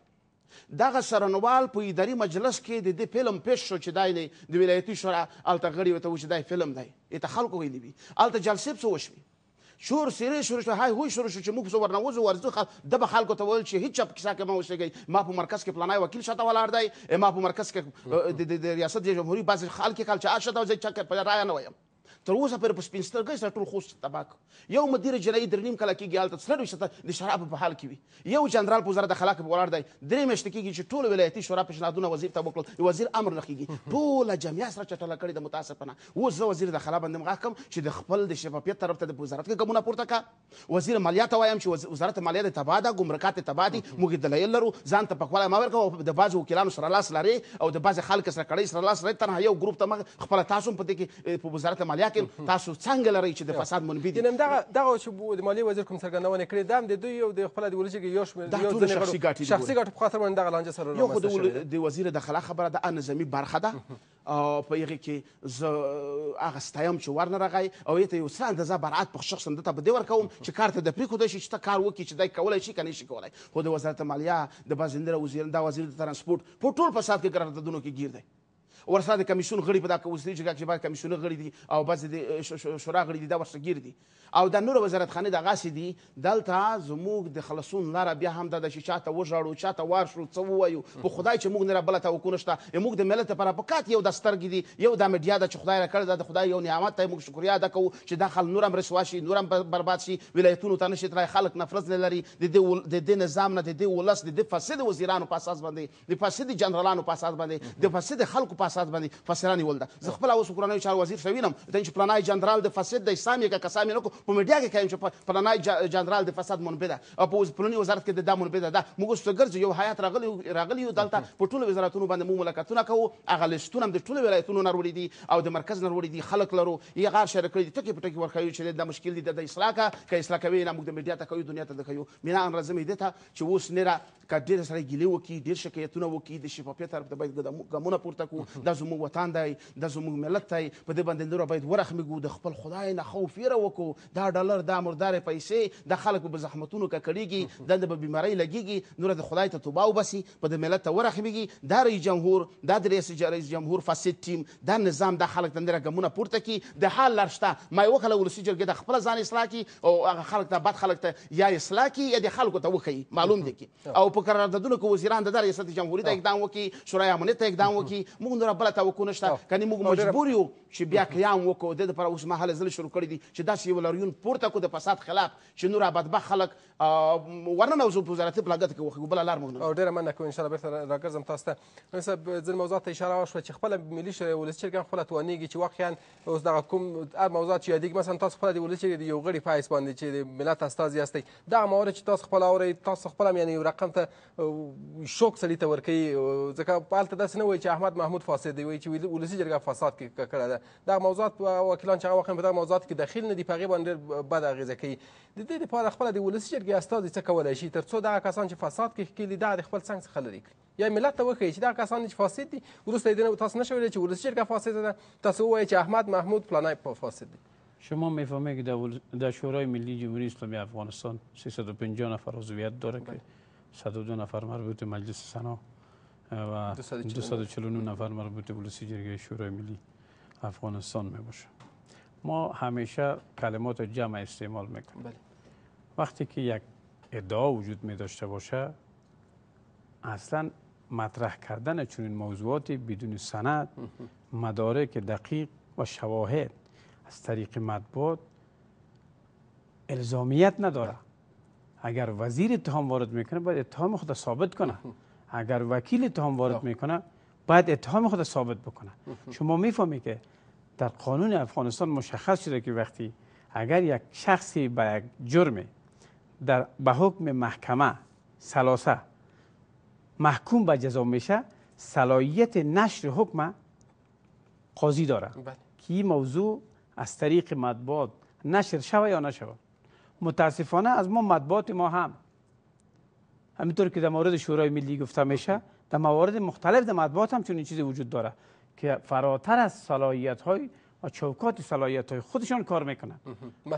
دغه سرنوال په اداري مجلس کې د دې فلم پیښ شو چې دای نه د ولایتي شورا الته غړي وته و چې دای فلم دی اته خلکو ویلي وي الته جلسې څه وشوي شور سری شروع شو هاي هوی شروع شو چې موږ څه ورنوځو ورځو خل د به خلکو ته ویل چې هیڅ چپ کیسه کې ما اوسېږئ ما په مرکز کې پلانای وکیل شاته ولاړ دی ما په مرکز کې د ریاست د جمهوریت بعضې خلک خل چې آ شته زه چا په رایه نه وایم تر اوسه پورې په سپین سترګۍ سره ټول خوست تباک یو مدیر جنایي در نیم کله کېږي هلته څلرویشت د شرابو په حال کې وي یو جنرال په وزارت داخله کې ولاړ دی درې میاشتې کېږي چې ټول ولایتي شورا پېشنهادونه وزیر ته وکړل وزیر امر نه کېږي ټوله جمعیه سره چټله کړې د متاسف نه اوس زه وزیر داخله باندې مغاښ کړم چې د خپل د شفافیت طرف ته د وزارت کې ګامونه پورته کا وزیر مالیه ته وایم چې وزارت مالیه د تبا ده ګمرکات تبا دي موږ دلایل لرو ځان ته پکواله ما ورکوه د بعضو وکیلانو سره لاس لري او د بعضې خلک سره کړی سره لاس لري تنها یو ګروپ ته مخ خپله تاسو هم په دې کې په وزارت مالیه مشاکل تاسو څنګه لرئ چې د فساد منبع دي دغه دغه چې د مالی وزیر کوم څرګندونه کړې دا هم د دوی او د خپل د ولسي یو شمېر شخصي ګټې شخصي ګټې په خاطر باندې دغه لانجه سره یو خو د وزیر داخله خبره د نظامي برخه ده او په هغه کې ز هغه ستایم چې ورن راغی او یته یو سال د زبرات په شخص دته بده ورکوم چې کارته د پریکو د شي چې کار وکي چې دای کولای شي کني شي کولای خو د وزارت مالیه د بازندره وزیر دا وزیر د ترانسپورت په ټول فساد کې قراردادونو کې گیر دی ورسره د کمیسیون غړي په دا اوسني جګړه کې باید کمیسیون غړي دي او بعض د شورا غړي دي دا ورسګیر دي او د نور وزارتخانه د غاسې دي دلته زموږ د خلاصون لاره بیا هم د شیشا ته وژړو چاته وار شو څه وایو په خدای چې موږ نه بل توکل نشته موږ د ملت لپاره پکات یو د سترګې دي یو د میډیا د خدای را کړ د خدای یو نعمت ته موږ شکریا ادا کوو چې داخل نورم رسوا شي نورم برباد شي ولایتونو ته نشي تلای خلک نفرت لري د دې نظام نه د دې ولس د فاسد وزیرانو په اساس باندې د فاسد جنرالانو په اساس باندې د فاسد خلکو په اساس باندې فسرانی ولده زه خپل اوس کورنۍ چار وزیر شوینم د چې پلانای جنرال د فساد د اسلامي کا کسامي نه کو په میډیا کې کایم چې پلانای جنرال د فساد منبع ده او په پلاني وزارت کې د دا منبع ده موږ څنګه یو حیات راغلی راغلی یو دلته په ټولو وزارتونو باندې مو ملکتونه کوو هغه لستونه د ټولو ولایتونو نه وروړي دي او د مرکز نه وروړي دي خلک لرو یې غار شریک کړی ټکی په ټکی ورخوي چې دا مشکل دي د اصلاح کا که اصلاح کوي نه موږ د میډیا ته کوي دنیا ته د کوي مینا ان رزمې دته چې اوس نه را کډیر سره ګیلې وکي ډیر شکایتونه وکي د شفافیت طرف ته باید ګامونه پورته کوو دا زموږ وطن دی دا زموږ ملت دی په دې باندې نور باید ورخمیږو د خپل خدای نه خوف یره وکړو دا ډالر دا مردارې پیسې د خلکو په زحمتونو ککړېږي دنده په بیمارۍ لګېږي نور د خدای ته توبه وباسي په د ملت ته ورخمیږي دا رئیس جمهور دا د رئیس جمهور فاسد ټیم دا نظام دا خلک تندره ګمونه پورته کړي د حال لار شته ما یې وکړله ولسي جرګې د خپله ځان اصلاح کړي او هغه خلک ته بد خلک ته یا اصلاح کړي یا د خلکو ته وښیي معلوم دی کې او په قراردادونو کې وزیران د دا ریاست جمهوریت ته اقدام وکړي شورای امنیت ته اقدام وکړي موږ نور بل توقع نشته کني موږ مجبور یو چې بیا قیام وکړو د لپاره اوس ما هله ځل شروع کړی دي چې داسې یو لریون پورته کو د فساد خلاف چې نور بدبخ خلک ورننه اوس په وزارت په لګت کې وخو بل لار موږ نه او ډیره مننه کوم ان شاء الله به راګرځم تاسو ته اوس ځل موضوعات ته اشاره وشو چې خپل ملي شورا ولسچرګان خپل توانیږي چې واقعا اوس دغه کوم موضوعات چې یادېږي مثلا تاسو خپل د ولسچرګ یو غړي پایس باندې چې د ملت استازي هستئ دغه موارد چې تاسو خپل اورئ تاسو خپل یعنی یو رقم ته شوک سړي ته ورکوي ځکه هلته داسې نه وایي چې احمد محمود فاسد پاڅېدی وایي چې ولسي جرګه فساد کړې ده دغه موضوعات وکیلان چې هغه وخت په دغه موضوعاتو کې دخیل نه دي په هغې باندې ډېر بده اغېزه کوي د دې لپاره خپله د ولسي جرګې استازي څه کولی شي تر څو دغه کسان چې فساد کې ښکېلي دغه د خپل څنګ څخه لرې کړي یا ملت ته وښیي چې دغه کسان چې فاسد دي وروسته یې دینه تاسو نشئ ویلی چې ولسي جرګه فاسده ده تاسو ووایئ چې احمد محمود فلانی فاسد دی شما میفهمید که در شورای ملی جمهوری اسلامی افغانستان 350 نفر عضویت داره که 102 نفر مربوط مجلس سنا و 249 نفر مربوط به بلوسی جرگه شورای ملی افغانستان می باشه ما همیشه کلمات جمع استعمال میکنیم بله. وقتی که یک ادعا وجود می داشته باشه اصلا مطرح کردن چنین موضوعاتی بدون سند مدارک دقیق و شواهد از طریق مطبوعات الزامیت نداره بله. اگر وزیر اتهام وارد میکنه باید اتهام خود ثابت کنه اگر وکیل اتهام وارد میکنه باید اتهام خود ثابت بکنه شما میفهمید که در قانون افغانستان مشخص شده که وقتی اگر یک شخصی به یک جرم در به حکم محکمه سلاسه محکوم به جزا میشه صلاحیت نشر حکم قاضی داره که بله. این موضوع از طریق مطبوعات نشر شوه یا نشوه متاسفانه از ما مطبوعات ما هم همینطور که در مورد شورای ملی گفته میشه در موارد مختلف در مطبوعات هم چنین چیزی وجود داره که فراتر از صلاحیت های و چوکات صلاحیت های خودشان کار میکنن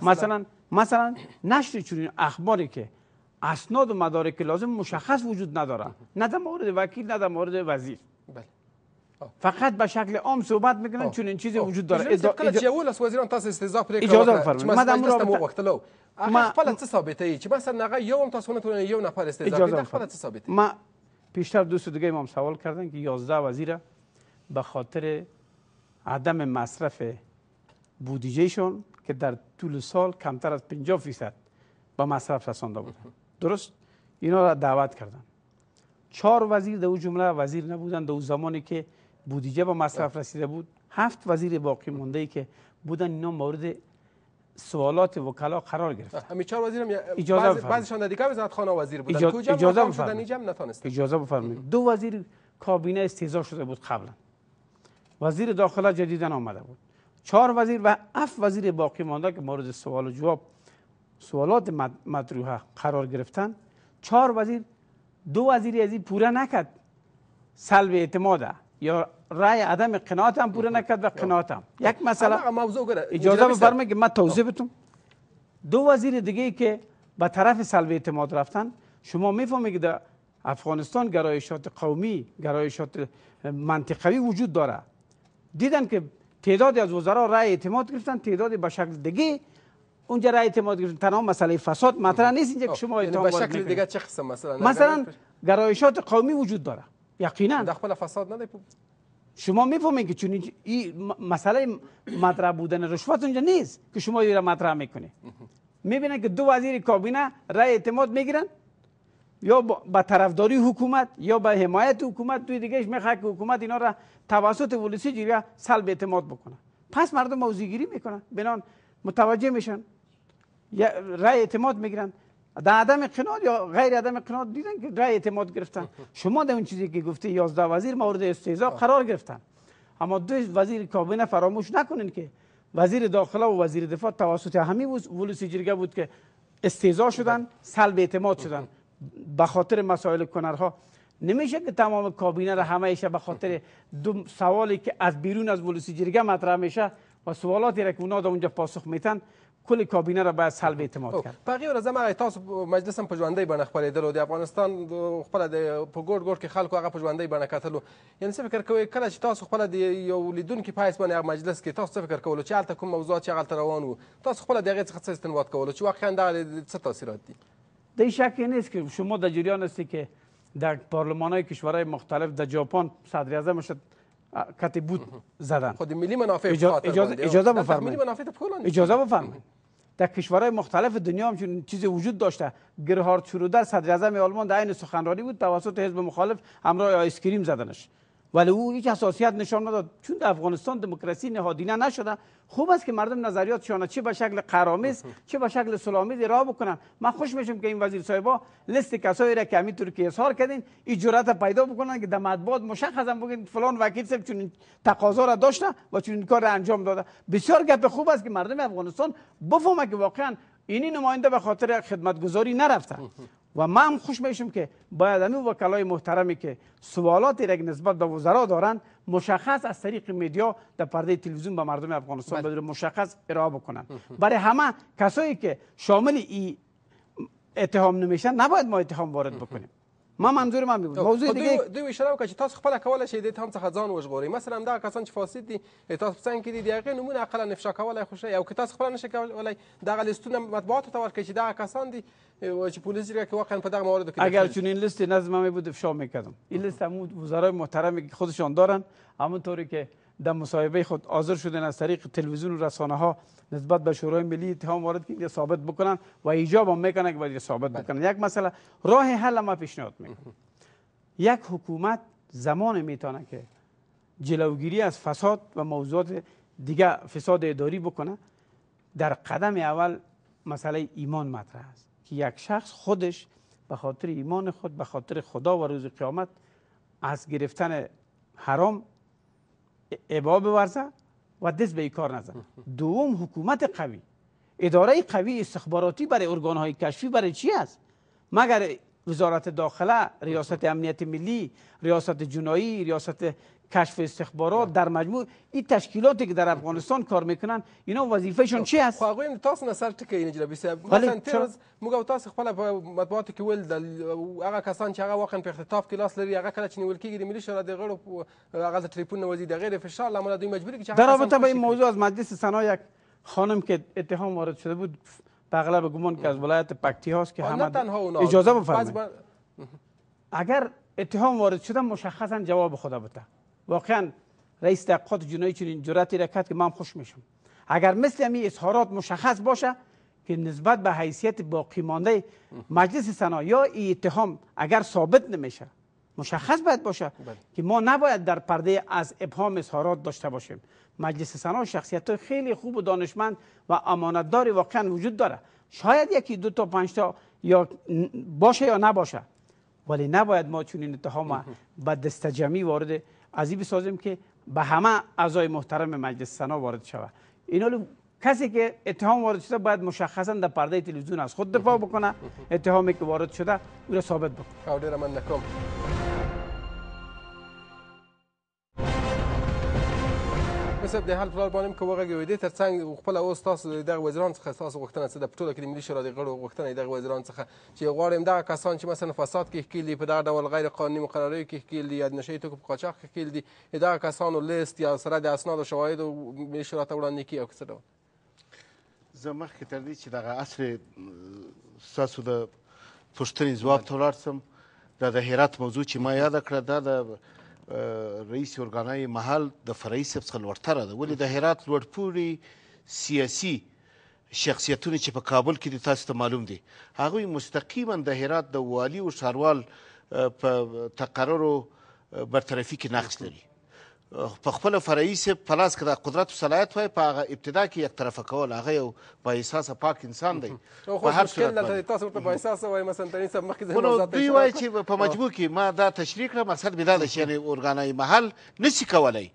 مثلا مثلا, نشر چنین اخباری که اسناد و مدارک لازم مشخص وجود نداره نه در مورد وکیل نه در مورد وزیر بله فقط به شکل عام صحبت میکنن خب. چون این چیزی خب. وجود داره اجازه از وزیران فرمایید ما در رابطه لو ما خپل څه ثابته ای چې مثلا نغه یو هم تاسو نه یو نفر استضاف اجازه خپل څه ثابته ما پیشتر دوست دیگه امام سوال کردن که 11 وزیر به خاطر عدم مصرف بودجهشون که در طول سال کمتر از 50 فیصد با مصرف رسانده بودن درست اینا را دعوت کردن چهار وزیر در او جمله وزیر نبودن در او زمانی که بودیجه با مصرف رسیده بود هفت وزیر باقی مونده ای که بودن اینا مورد سوالات وکلا قرار گرفت همین چهار وزیرم اجازه بعضیشان دیگه وزارت خانه وزیر بودن اجازه بفرمایید نتونست اجازه بفرمایید دو وزیر کابینه استیزا شده بود قبلا وزیر داخله جدیدن آمده بود چهار وزیر و هفت وزیر باقی مانده که مورد سوال و جواب سوالات مطروحه قرار گرفتن چهار وزیر دو وزیری از این پوره نکرد سلب اعتماده یا رای عدم هم پوره نکرد و هم یک خب، مسئله اجازه بفرمایید که من توضیح بتم خب. دو وزیر دیگه که به طرف سلب اعتماد رفتن شما میفهمید که در افغانستان گرایشات قومی گرایشات منطقوی وجود داره دیدن که تعدادی از وزرا رای اعتماد گرفتن تعدادی به شکل دیگه اونجا رای اعتماد گرفتن تنها مسئله فساد مطرح نیست اینجا که خب، شما یعنی به شکل دیگه چه قسم مثلا مثلا گرایشات قومی وجود داره یقینا فساد نه شما میفهمید که چون این مسئله مطرح بودن رشوت اونجا نیست که شما را مطرح میکنید میبینن که دو وزیر کابینه رای اعتماد میگیرن یا با طرفداری حکومت یا با حمایت حکومت دوی دیگهش میخواد که حکومت اینا را توسط ولیسی جریه سلب اعتماد بکنه پس مردم موزیگیری میکنن بنان متوجه میشن رای اعتماد میگیرن در عدم قناد یا غیر عدم قناد دیدن که رای اعتماد گرفتن شما در اون چیزی که گفتی 11 وزیر مورد استعزا قرار گرفتن اما دو وزیر کابینه فراموش نکنین که وزیر داخله و وزیر دفاع توسط همی بود ولوسی جرگه بود که استعزا شدن سلب اعتماد شدن به خاطر مسائل کنرها نمیشه که تمام کابینه را همه به خاطر دو سوالی که از بیرون از ولوسی جرگه مطرح میشه و سوالاتی را که اونا اونجا پاسخ میتن کل کابینه را باید سلب اعتماد او. کرد په غیر ورځ هغه تاسو مجلس هم په ژوندۍ بڼه خپرېدلو د افغانستان خپله د په ګوډ ګوډ کې خلکو هغه په ژوندۍ بڼه کتلو یعنې څه فکر کوئ کله چې تاسو خپله د یو لیدونکي په حیث باندې هغه مجلس کې تاسو څه فکر کولو چې هلته کوم موضوعات چې هغه روان وو تاسو خپله د هغې څخه څه استنباط کولو چې واقعا دغه څه تاثیرات دي در این شکی نیست که شما در جریان هستی که در پارلمان های کشورهای مختلف در ژاپن صدر اعظم شد کتی بود زدن خود خب، ملی منافع اجازه اجازه, اجازه بفرمایید منافع اجازه بفرمایید در کشورهای مختلف دنیا هم چون چیزی وجود داشته گرهارد شرودر صدر اعظم آلمان در عین سخنرانی بود توسط حزب مخالف همراه آیسکریم زدنش ولی او هیچ حساسیت نشان نداد چون در افغانستان دموکراسی نهادینه نشده خوب است که مردم شانه چه به شکل قرامیز چه به شکل سلامیز را بکنن من خوش میشم که این وزیر صاحبا لیست کسایی را که همینطور که اظهار کردین این پیدا بکنن که در مطبوعات هم بگین فلان وکیل صاحب چون تقاضا را داشته و چون این کار را انجام داده بسیار گپ خوب است که مردم افغانستان بفهمه که واقعا اینی نماینده به خاطر خدمتگذاری نرفته و ما هم خوش میشم که باید همین وکلای محترمی که سوالاتی را نسبت به وزرا دارن مشخص از طریق میدیا در پرده تلویزیون به مردم افغانستان بله. بدون مشخص ارائه بکنن برای همه کسایی که شامل ای اتهام نمیشن نباید ما اتهام وارد بکنیم ما منظور ما میبود موضوع دیگه دوی اشاره وکړه چې تاسو خپل کولای شئ د تام څخه ځان وژغورئ مثلا دا کسان چې فاسد دي تاسو څنګه کې دي د هغه نمونه اقل نفشا کولای خوشی او که تاسو خپل نشه کولای دغه لیستونه مطبوعات ته ورکړي چې دا کسان دي چې پولیس دیگه که واقعا په دغه موارد کې اگر چون این لیست نظم من بود افشا میکردم این لیست هم وزرای محترمی که خودشان دارن همونطوری که در مصاحبه خود حاضر شدن از طریق تلویزیون و رسانه ها نسبت به شورای ملی اتهام وارد یا ثابت بکنن و ایجاب هم میکنن که باید ثابت بله. بکنن یک مسئله راه حل ما پیشنهاد میکنم یک حکومت زمان میتونه که جلوگیری از فساد و موضوعات دیگه فساد اداری بکنه در قدم اول مسئله ایمان مطرح است که یک شخص خودش به خاطر ایمان خود به خاطر خدا و روز قیامت از گرفتن حرام عبا بورزه و دست به کار نزن دوم حکومت قوی اداره قوی استخباراتی برای ارگانهای کشفی برای چی است مگر وزارت داخله ریاست امنیت ملی ریاست جنایی ریاست کشف استخبارات در مجموع این تشکیلاتی که در افغانستان کار میکنن اینا وظیفهشون چی است خو هغه تاسو نه سر ټکی نه جلبي صاحب مثلا تیرز موږ تاسو خپل په مطبوعاتو کې ول د هغه کسان چې هغه واقعا په اختطاف کې لاس لري هغه کله چې نیول کېږي د ملي شورا د غړو هغه د ټلیفون وزي د غیر فشار لامل دوی مجبور کی چې در رابطه با این موضوع از مجلس سنا یک خانم که اتهام وارد شده بود اغلب گمان که از ولایت پکتی هاست که همه اجازه بفرمایید اگر اتهام وارد شده مشخصا جواب خدا بده واقعا رئیس تحقیقات جنایی چنین جرأتی را کرد که من خوش میشم اگر مثل همین اظهارات مشخص باشه که نسبت به حیثیت باقی مانده مجلس سنا یا ای اتهام اگر ثابت نمیشه مشخص باید باشه بله. که ما نباید در پرده از ابهام اظهارات داشته باشیم مجلس سنا شخصیت خیلی خوب و دانشمند و امانتداری واقعا وجود داره شاید یکی دو تا پنج تا یا باشه یا نباشه ولی نباید ما چون این اتهام به دست جمعی وارد ازی بسازیم که به همه اعضای محترم مجلس سنا وارد شود اینا کسی که اتهام وارد شده باید مشخصا در پرده تلویزیون از خود دفاع بکنه اتهامی که وارد شده او را ثابت بکنه مثلا د هل پلار باندې کوم وغږی وي ترڅنګ خپل اوس تاسو د وزیران څخه تاسو غوښتنه څه د پټوله کې ملي شورا د غړو غوښتنه د وزیران څخه چې غواړم دغه کسان چې مثلا فساد کې ښکیلي په دغه ډول غیر قانوني مقررې کې ښکیلي یا د نشې توکو په قاچاق کې ښکیلي دغه کسانو لیست یا سره د اسناد او شواهدو ملي شورا ته وړاندې کړي او څه ډول زه مخکې تر دې چې دغه عصر ستاسو د پوښتنې ځواب ته ولاړ سم دا د هرات موضوع چې ما یاده کړه دا د رئیس ارګانای محل د فرعي سب څخه لوړتره ده ولې د هرات لوړپوړي سیاسي شخصیتونه چې په کابل کې د تاسو ته معلوم دي هغوی مستقیما د هرات د والي او ښاروال په تقررو برطرفي کې نقش لري په خپل فرعي سي پلاس کې د قدرت صلاحيت وای په هغه ابتدا کې یک طرفه کول هغه یو با احساسه پاک انسان دی په هر صورت کې تاسو ورته با احساسه وای مثلا ترې سم مخکې زموږ ذات دی وای چې په مجموع کې ما دا تشریح کړم مقصد به دا د شینې اورګانای محل نشي کولای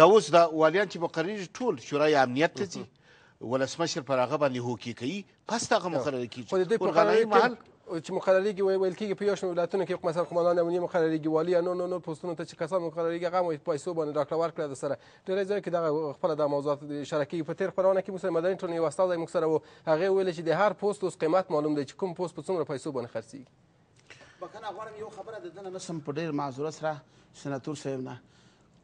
دا اوس د والیان چې مقرری ټول شورای امنیت ته ولسمشر پر هغه باندې هوکی کوي پس هغه مقرره کیږي خو د دوی په قانوني محل چې مقرریږي ویل کېږي په یو شمېر ولایتونو کې مثلا قمندان امنیه مقرریږي والي یا نور نور نور پوسټونو ته چې کسان مقرریږي هغه هم پیسو باندې راکړه ورکړه د سره ډېری ځایو کې دغه خپله دا موضوعات اشاره کېږي په تېر خپرونه کې مسلم مدني ټولنې یو استازی موږ سره و هغې ویلې چې د هر پوسټ اوس قیمت معلوم دی چې کوم پوسټ په څومره پیسو باندې خرڅېږي بکنه غواړم یو خبره د دنه نسم په ډیر معذورت سره سناتور صاحب نه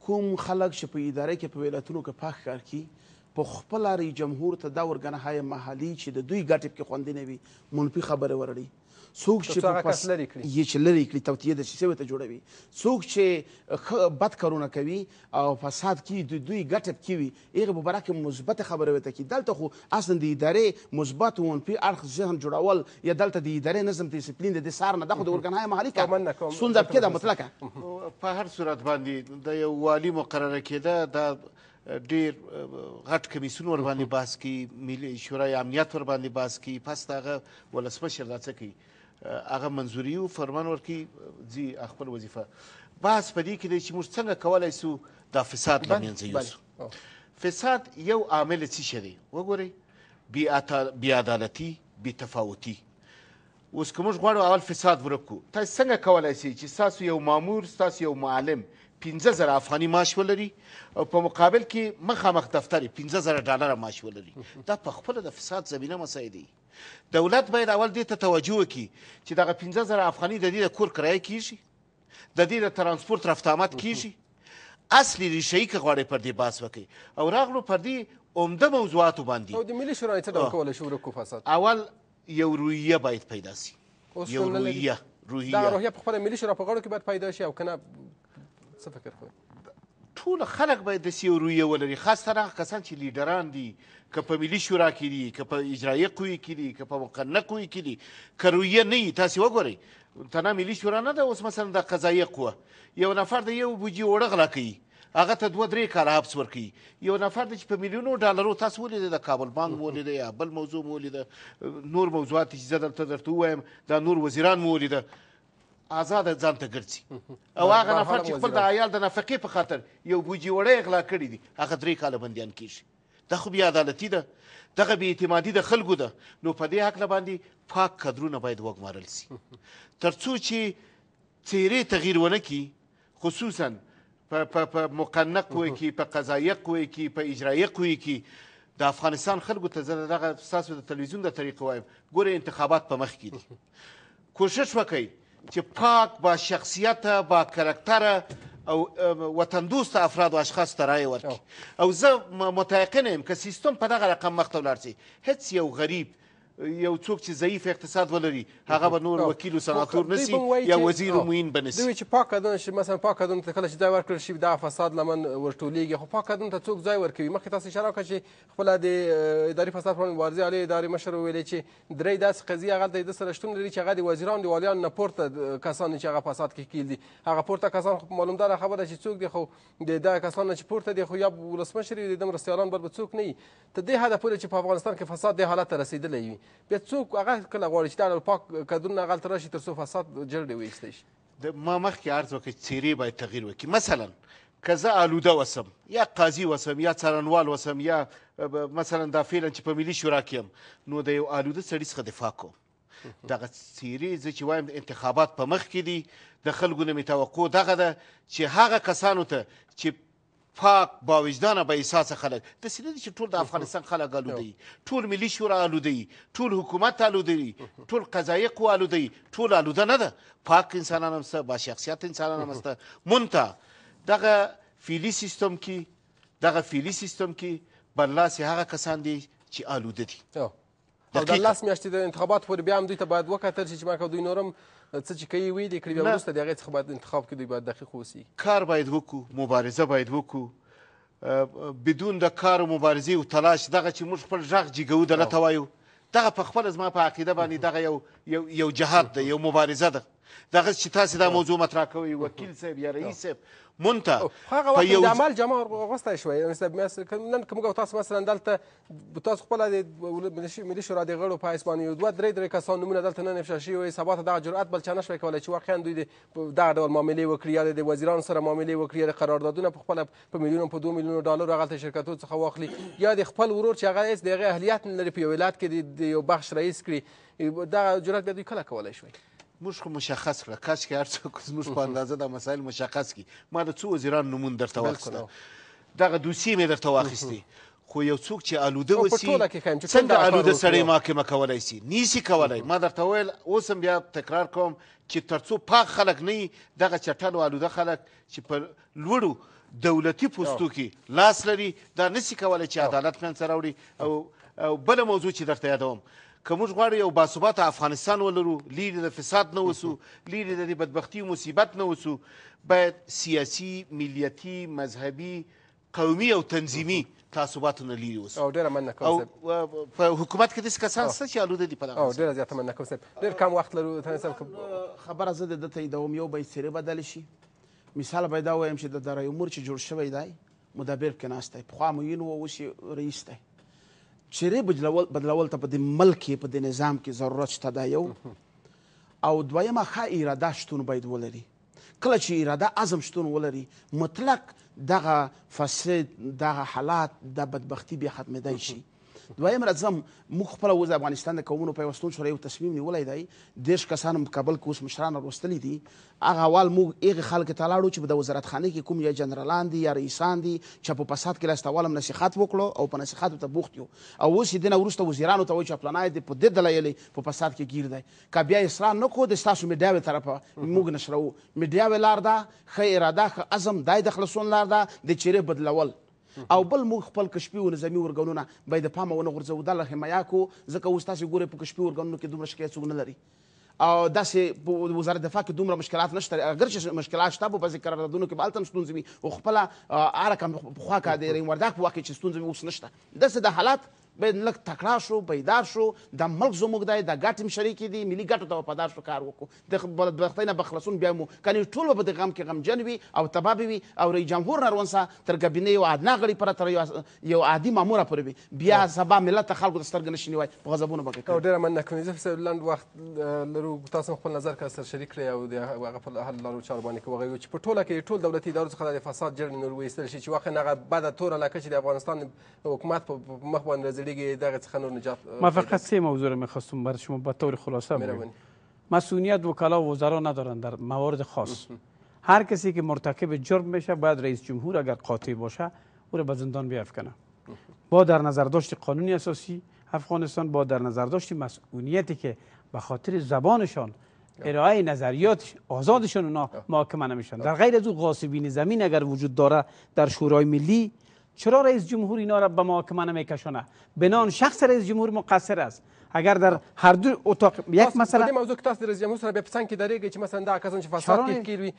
کوم خلک چې په اداره کې په ولایتونو کې پاک کار کوي په خپل ری جمهور ته دا ورګنه های محلي چې د دوی ګټې کې خوندې نه وي منفي خبره ورړي څوک چې په پس یی چې لري کړی توتیه د شیسه ته جوړوي څوک چې بد کارونه کوي او فساد کوي د دوی ګټې کې وي هغه مبارک مثبت خبره وته کې دلته خو اصلا د ادارې مثبت او منفي اړخ ذهن جوړول یا دلته د ادارې نظم ډیسپلین د سار نه دغه ورګنه های محلي کې سونځ کې د مطلقه په هر صورت باندې د یو والی مقرره کېده د ډیر غټ کمیسیون ور باندې باس کی ملي شورای امنیت ور باندې باس کی پس داغه ولسمشر دا څه کی هغه منځوري او فرمان ورکی زی خپل وظیفه باس پدې کې چې موږ څنګه کولای سو د فساد لمنځه یوسو فساد یو عامل څه شری وګورئ بی عدالتي بی تفاوتی اوس کوم غواړو اول فساد ورکو تاسو څنګه کولای شئ چې تاسو یو مامور تاسو یو معلم 15000 افغاني معاش ولري او په مقابل کې مخامخ دفتر 15000 ډالر معاش ولري دا په خپل د فساد زمينه مسایې دي دولت باید اول دې ته توجه وکړي چې دغه 15000 افغاني د دې د کور کرایه کیږي د دې د ترانسپورت رفت آمد کیږي اصلي ریشه یې که غواړئ پر دې بحث وکړي او راغلو پر دې عمده موضوعاتو باندې او د ملي شورا څه ډول کولی شو ورکو فساد اول یو رویه باید پیدا سي یو رویه روحیه دا روحیه په خپل ملي شورا په غړو کې باید پیدا شي او کنه څه فکر کوئ ټول خلک باید د سیو رویه ولري خاص تر هغه کسان چې لیډران دي که په ملي شورا کې دي که په اجرایه قوی کې دي که په مقننه قوی کې دي که رویه نه وي تاسې وګورئ تنها ملي شورا نه ده اوس مثلا د قضایه قوه یو نفر د یو بوجي اوړه غلا کوي هغه ته دوه درې کاله حبس ورکوي یو نفر دی چې په میلیونو ډالرو تاسو ولیدې د کابل بانک ولیدې یا بل موضوع مو ولیده نور موضوعات چې زه درته درته ووایم دا نور وزیران مو ولیده آزاد ځان ته ګرځي او هغه نفر چې خپل د عیال د نفقې په خاطر یو بوجي وړی غلا کړی دی هغه درې کاله بندیان کیږي دا خو بې عدالتي ده دغه بې اعتمادي د خلکو ده نو په دې هکله باندې پاک کدرونه باید وګمارل سي ترڅو چې څیرې تغییر ونه کړي خصوصا په په مقننه قوې کې په قضایه قوې کې په اجرایه قوې کې د افغانستان خلکو ته زه دغه ستاسو د تلویزیون د طریقې وایم ګوره انتخابات په مخ کې دي کوشش وکړئ چې پاک با شخصیت با کرکټر او وطن دوست افراد او اشخاص ته رای ورکړي او زه متيقن یم که سیستم په دغه رقم مخته ولاړ شي هیڅ یو غریب یو څوک چې ضعیف اقتصاد ولري هغه به نور وکیل او سناتور نسی یا وزیر او موین بنسی دوی چې پاک کدن چې مثلا پاک کدن ته کله چې دا ورکړل شي دا فساد لمن ورټولیږي خو پاک کدن ته څوک ځای ورکوي مخکې تاسو اشاره وکړه چې خپل د اداري فساد پر مبارزه علي اداري مشر ویلي چې درې داسې قضیه هغه د سره شتون لري چې هغه د وزیرانو دی والیان نه پورته کسان چې هغه فساد کې کیل دي هغه پورته کسان معلوم ده خبره چې څوک دی خو د دا کسان چې پورته دي خو یا ولسمشر دی د مرستيالان بل څوک نه ته دې هدف پورې چې په افغانستان کې فساد د حالت رسیدلی وي بیا څوک هغه کله غواړي چې دا ډول پاک کدرونه هغلته راشي تر څو فساد جلډې وایستی شي د ما مخکې عرض وکړ چې څېرې باید تغییر وکړي مثلا که زه آلوده وسم یا قاضي وسم یا څارنوال وسم یا مثلا دا فعلا چې په ملي شورا کې یم نو د یو آلوده سړي څخه دفاع کوم دغه څیرې زه چې وایم انتخابات په مخ کې دي د خلکو نه مې توقع دغه ده چې هغه کسانو ته چې پاک با وجدانه به احساسه خلک داسې نه دي چې ټول د افغانستان خلک الودوي ټول ملي شورا الودوي ټول حکومت الودوي ټول قضایي قوه الودوي ټول الوده نه ده پاک انسانان هم شته باشخصیت انسانان هم شته مونته دغه فیلي سیستم کې دغه فیلي سیستم کې برلاسې هغه کسان دي چې الوده دي او د لاس میاشتې د انتخابات پورې بیا هم دوی ته باید وکتل شي چې ما که دوی نورم څه چې کوي ویلې کړي بیا وروسته د هغې څخه باید انتخاب کې دوی باید دقیق واوسي کار باید وکړو مبارزه باید وکړو بدون د کار و مبارزې او تلاش دغه چې موږ خپل غږ جګو دلته وایو دغه په خپله زما په عقیده باندې دغه یو یو جهاد دی یو مبارزه ده دغه چې تاسو دا موضوع مطرح کوي وکیل صاحب یا رئیس صاحب مونته هغه وخت د عمل جمع غوسته شوی نن کوم کو تاسو مثلا دلته تاسو خپل د ملي شورا د غړو په اسبان یو دوه درې درې کسان نمونه دلته نن افشا شي او سبا ته دغه جرأت بل چانه شوی کولای چې واقعا دوی دغه ډول معاملې وکړي یا د وزیرانو سره معاملې وکړي یا د قراردادونه په خپل په میلیونو په دوه میلیونو ډالر هغلته شرکتو څخه واخلي یا د خپل ورور چې هغه هیڅ دغه اهلیت نه لري په یو ولایت کې د یو بخش رئیس کړي دغه جرأت به دوی کله کولای شوی موږ خو مشخص کړه کاش کې هر څوک زموږ په اندازه دا مسایل مشخص کړي ما د څو وزیرانو نومونه درته واخیستل دغه دوسیې مې درته واخیستې خو یو څوک چې آلوده وسی څنګه آلوده سړی محاکمه کولی سي نیسی کولی ما درته ویل اوس هم بیا تکرار کوم چې ترڅو پاک خلک نه دغه چټل او آلوده خلک چې په لوړو دولتي پوستو کې لاس لري دا نسی کولی چې عدالت منځته راوړي او بله موضوع چې درته یادوم که موږ غواړو یو باثباته افغانستان ولرو لیرې د فساد نه وسو لیرې د دې بدبختي مصیبت نه وسو باید سیاسي ملیتي مذهبي قومي او تنظیمي تعصبات نه لیرې وسو او ډېره مننه کوم او په حکومت کې داسې کسان شته چې الوده دي په دغه او ډېره زیاته مننه کوم صاحب ډېر کم وخت لرو خبره زه د ده تاییدوم یو باید څیرې بدل شي مثال باید دا وایم چې د دارایمور چې جوړ شوی دی مدبر کې ناست دی پخوا معین و اوس یې رئیس دی چیرې بدلول بدلول ته په دې ملک په دې نظام کې ضرورت شته دا یو او دویمه ښه اراده شتون باید ولري کله چې اراده عزم شتون ولري مطلق دغه فساد دغه حالات د بدبختی بیا ختمېدای شي دویم راځم موږ خپله اوس د افغانستان د قومونو پیوستون سره یو تصمیم نیولی دی دېرش کسان هم کابل کې اوس مشران راوستلي دي هغه اول موږ هغې خلکو ته لاړو چې په د وزارتخانې کې کوم یا جنرالان دي یا رئیسان دي چې په فساد کې لاس هم نصیحت وکړو او په نصیحاتو ته بوخت یو او اوس یې دېنه وروسته وزیرانو ته وایي چې پلانی دی په دې دلایل په فساد کې ګیر دی که بیا اصرار نه کړو د ستاسو میډیاوې طرفه موږ نشروو میډیاوې لار ده ښه اراده ښه عزم دای د خلاصون لار ده د چیرې بدلول او بل موږ خپل کشفي او نظامي ورګونونه باید د پامه ونه غورځوو دا له حمایه کو ځکه اوس تاسې ګورئ په کشفي ورګونونو کې دومره شکایت څوک نه لري او داسې په وزارت دفاع کې دومره مشکلات نشته اگر چې مشکلات شته په بعضې قراردادونو کې به هلته هم ستونزې وي خو خپله هره کم پخوا کا د ریم ورداګ په واقع چې ستونزې اوس نشته داسې د حالات باید لږ تکړه شو بیدار شو دا ملک زموږ دی د ګټې م شریکې دي ملي ګټو ته وفادار شو کار وکړو د بدبختۍ نه به خلاصون بیا مو کنې ټول به په دې غم کې غمجن وي او تباه وي او رئیس جمهور ناروان څخه تر کابینې یو ادنا غړي پره تر یو عادي ماموره پورې وي بیا سبا ملت ته خلکو ته سترګه نه شي نیوی په غضبونو به کوي ډېره مننه کوم یوسف صاحب لنډ وخت لرو تاسو خپل نظر که سره شریک کړئ او د هغه په حل لارو چارو باندې کې وغوښتو چې په ټوله کې ټول دولتي ادارو څخه د فساد جرړې نور وایستل شي چې واقعا هغه بده توره لکه چې د افغانستان حکومت په مخ باندې دیگه نجات ما فقط سه موضوع را میخواستم برای شما به طور خلاصه بگم مسئولیت وکلا و وزرا ندارند در موارد خاص هر کسی که مرتکب جرم میشه باید رئیس جمهور اگر قاطع باشه او را به زندان بیافکنه با در نظر داشت قانون اساسی افغانستان با در نظر داشت مسئولیتی که به خاطر زبانشان ارائه نظریات آزادشون اونا محاکمه نمیشن در غیر از او غاصبین زمین اگر وجود داره در شورای ملی چرا رئیس جمهور اینا را به محاکمه نمیکشونه بنان شخص رئیس جمهور مقصر است اگر در هر دو اتاق یک خب، مسئله این موضوع تاسو رئیس جمهور سره بپسن که کې مثلاً مثلا دا کسان چه فساد کې کیلوي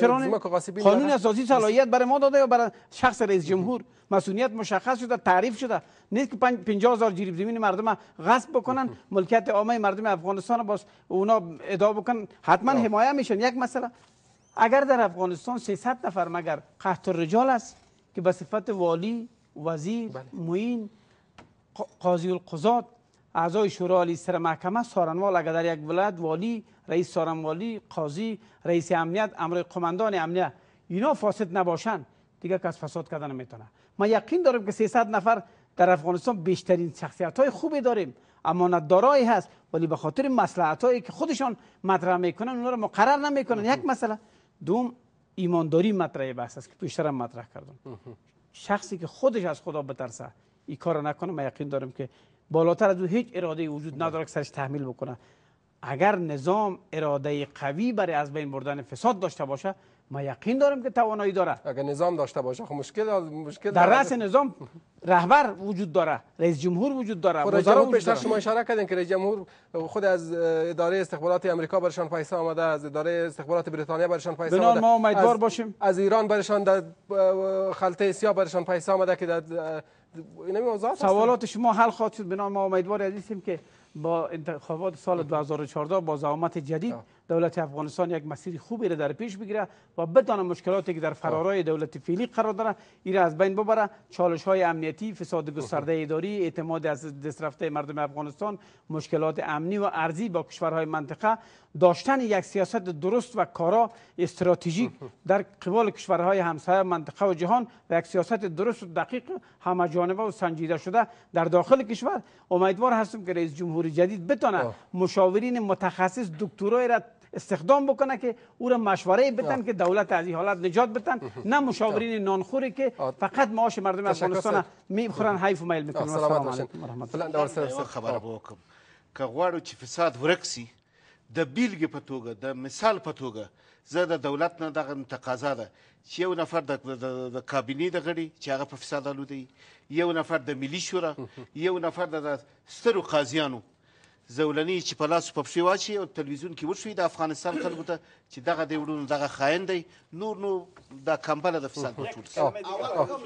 زما قانون اساسی صلاحیت برای ما داده یا برای شخص رئیس جمهور مسئولیت مشخص شده تعریف شده نیست که 50000 جریب زمین مردم غصب بکنن ملکیت عامه مردم افغانستان باش اونا ادعا بکنن حتما خب. حمایت میشن یک مسئله اگر در افغانستان 300 نفر مگر قحط الرجال است که به صفت والی وزیر بله. موین قاضی القضات اعضای شورا علی، سر محکمه سارنوال اگر در یک ولایت والی رئیس سارنوالی قاضی رئیس امنیت امر قماندان امنیت اینا فاسد نباشند دیگه کس فساد کردن نمیتونه ما یقین داریم که 300 نفر در افغانستان بیشترین شخصیت های خوبی داریم اما ندارایی هست ولی به خاطر که خودشان مطرح میکنن اونا رو مقرر نمیکنن یک مسئله دوم ایمانداری مطرح بحث است که پیشتر هم مطرح کردم شخصی که خودش از خدا بترسه این کارو نکنه من یقین دارم که بالاتر از او هیچ اراده وجود نداره که سرش تحمیل بکنه اگر نظام اراده قوی برای از بین بردن فساد داشته باشه ما یقین دارم که توانایی داره اگر نظام داشته باشه خب مشکل مشکل در رأس نظام رهبر وجود داره رئیس جمهور وجود داره خود خب، شما اشاره کردین که رئیس جمهور خود از اداره استخبارات امریکا برشان پیسه آمده از اداره استخبارات بریتانیا برشان پیسه آمده ما امیدوار باشیم از ایران برشان در خلطه سیا برشان پیسه آمده که در سوالات شما حل خواهد شد بنا ما امیدوار عزیزیم که با انتخابات سال 2014 با زعامت جدید دولت افغانستان یک مسیر خوبی را در پیش بگیره و بدانه مشکلاتی که در خب. فرارای دولت فعلی قرار داره این از بین ببره چالش های امنیتی فساد گسترده خب. اداری اعتماد از دست مردم افغانستان مشکلات امنی و ارزی با کشورهای منطقه داشتن یک سیاست درست و کارا استراتژیک خب. در قبال کشورهای همسایه منطقه و جهان و یک سیاست درست و دقیق همه جانبه و سنجیده شده در داخل کشور امیدوار هستم که رئیس جمهوری جدید بتونه مشاورین متخصص دکترای را استخدام بکنه که او را مشوره بتن که دولت از این حالت نجات بتن نه مشاورین نانخوری که فقط معاش مردم افغانستان میخورن حیف و میل میکنن السلام علیکم و رحمت الله خبره وکم که غواړو چې فساد ورکسي د بیلګې په توګه د مثال په توګه زه د دولت نه دغه تقاضا ده چې یو نفر د د کابینې د غړي چې هغه په فساد الودي یو نفر د ملي شورا یو نفر د سترو قاضیانو زولنې چې په لاسو په پښې واچي او تلویزیون کې وشوي د افغانستان خلکو ته چې دغه دی وړون دغه خاین دی نور نو دا کمبله د فساد په ټول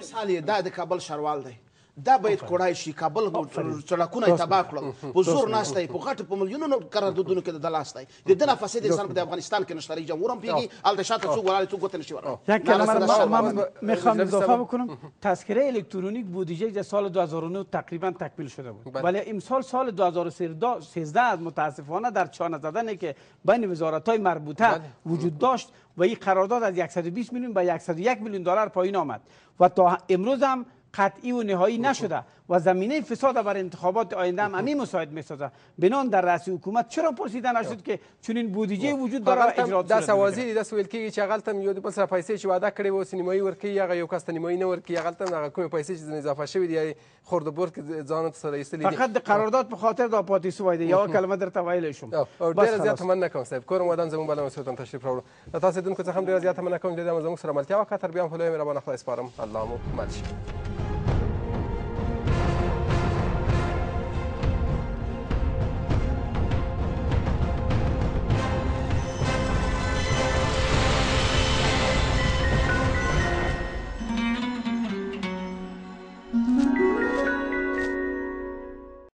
مثال یې دا د کابل شروال دی دا باید کوړای شي کابل سړکونه تباہ کړل په زور ناشته په غټ په ملیونونو قراردادونو کې د لاسته د دنا فساد انسان په افغانستان کې نشته رئیس جمهور هم پیږي ال د شاته څو ولاله څو ګوتنه شي ورا من میخوام اضافه بکنم تذکره الکترونیک بودجه در سال 2009 تقریبا تکمیل شده بود ولی امسال سال 2013 از متاسفانه در چانه زدن که بین وزارت های مربوطه وجود داشت و این قرارداد از 120 میلیون به 101 میلیون دلار پایین آمد و تا امروز هم قطعی و نهایی نشده و زمینه فساد بر انتخابات آینده هم همین مساعد میسازه بنان در رأس حکومت چرا پرسیده نشد که چنین بودجه وجود داره و اجرا د سوازی د سویل کې چې غلطم یو د پسره پیسې چې وعده کړی و سینمایي ورکی هغه یو کس نیمایي نه ورکی غلطم هغه کوم پیسې چې اضافه شوی دی خورد برد که ځان سره ایستلی فقط د قرارداد په خاطر د اپاتیسو وایده یا کلمه در تویل شم ډیر زیات من نکوم صاحب کورم ودان زمون بلم سوتم تشریف راوړم تاسو دونکو څخه هم ډیر زیات من نکوم د زمون سره ملتیا وکړ بیا هم خدای مهربان خلاص پارم الله مو مل شي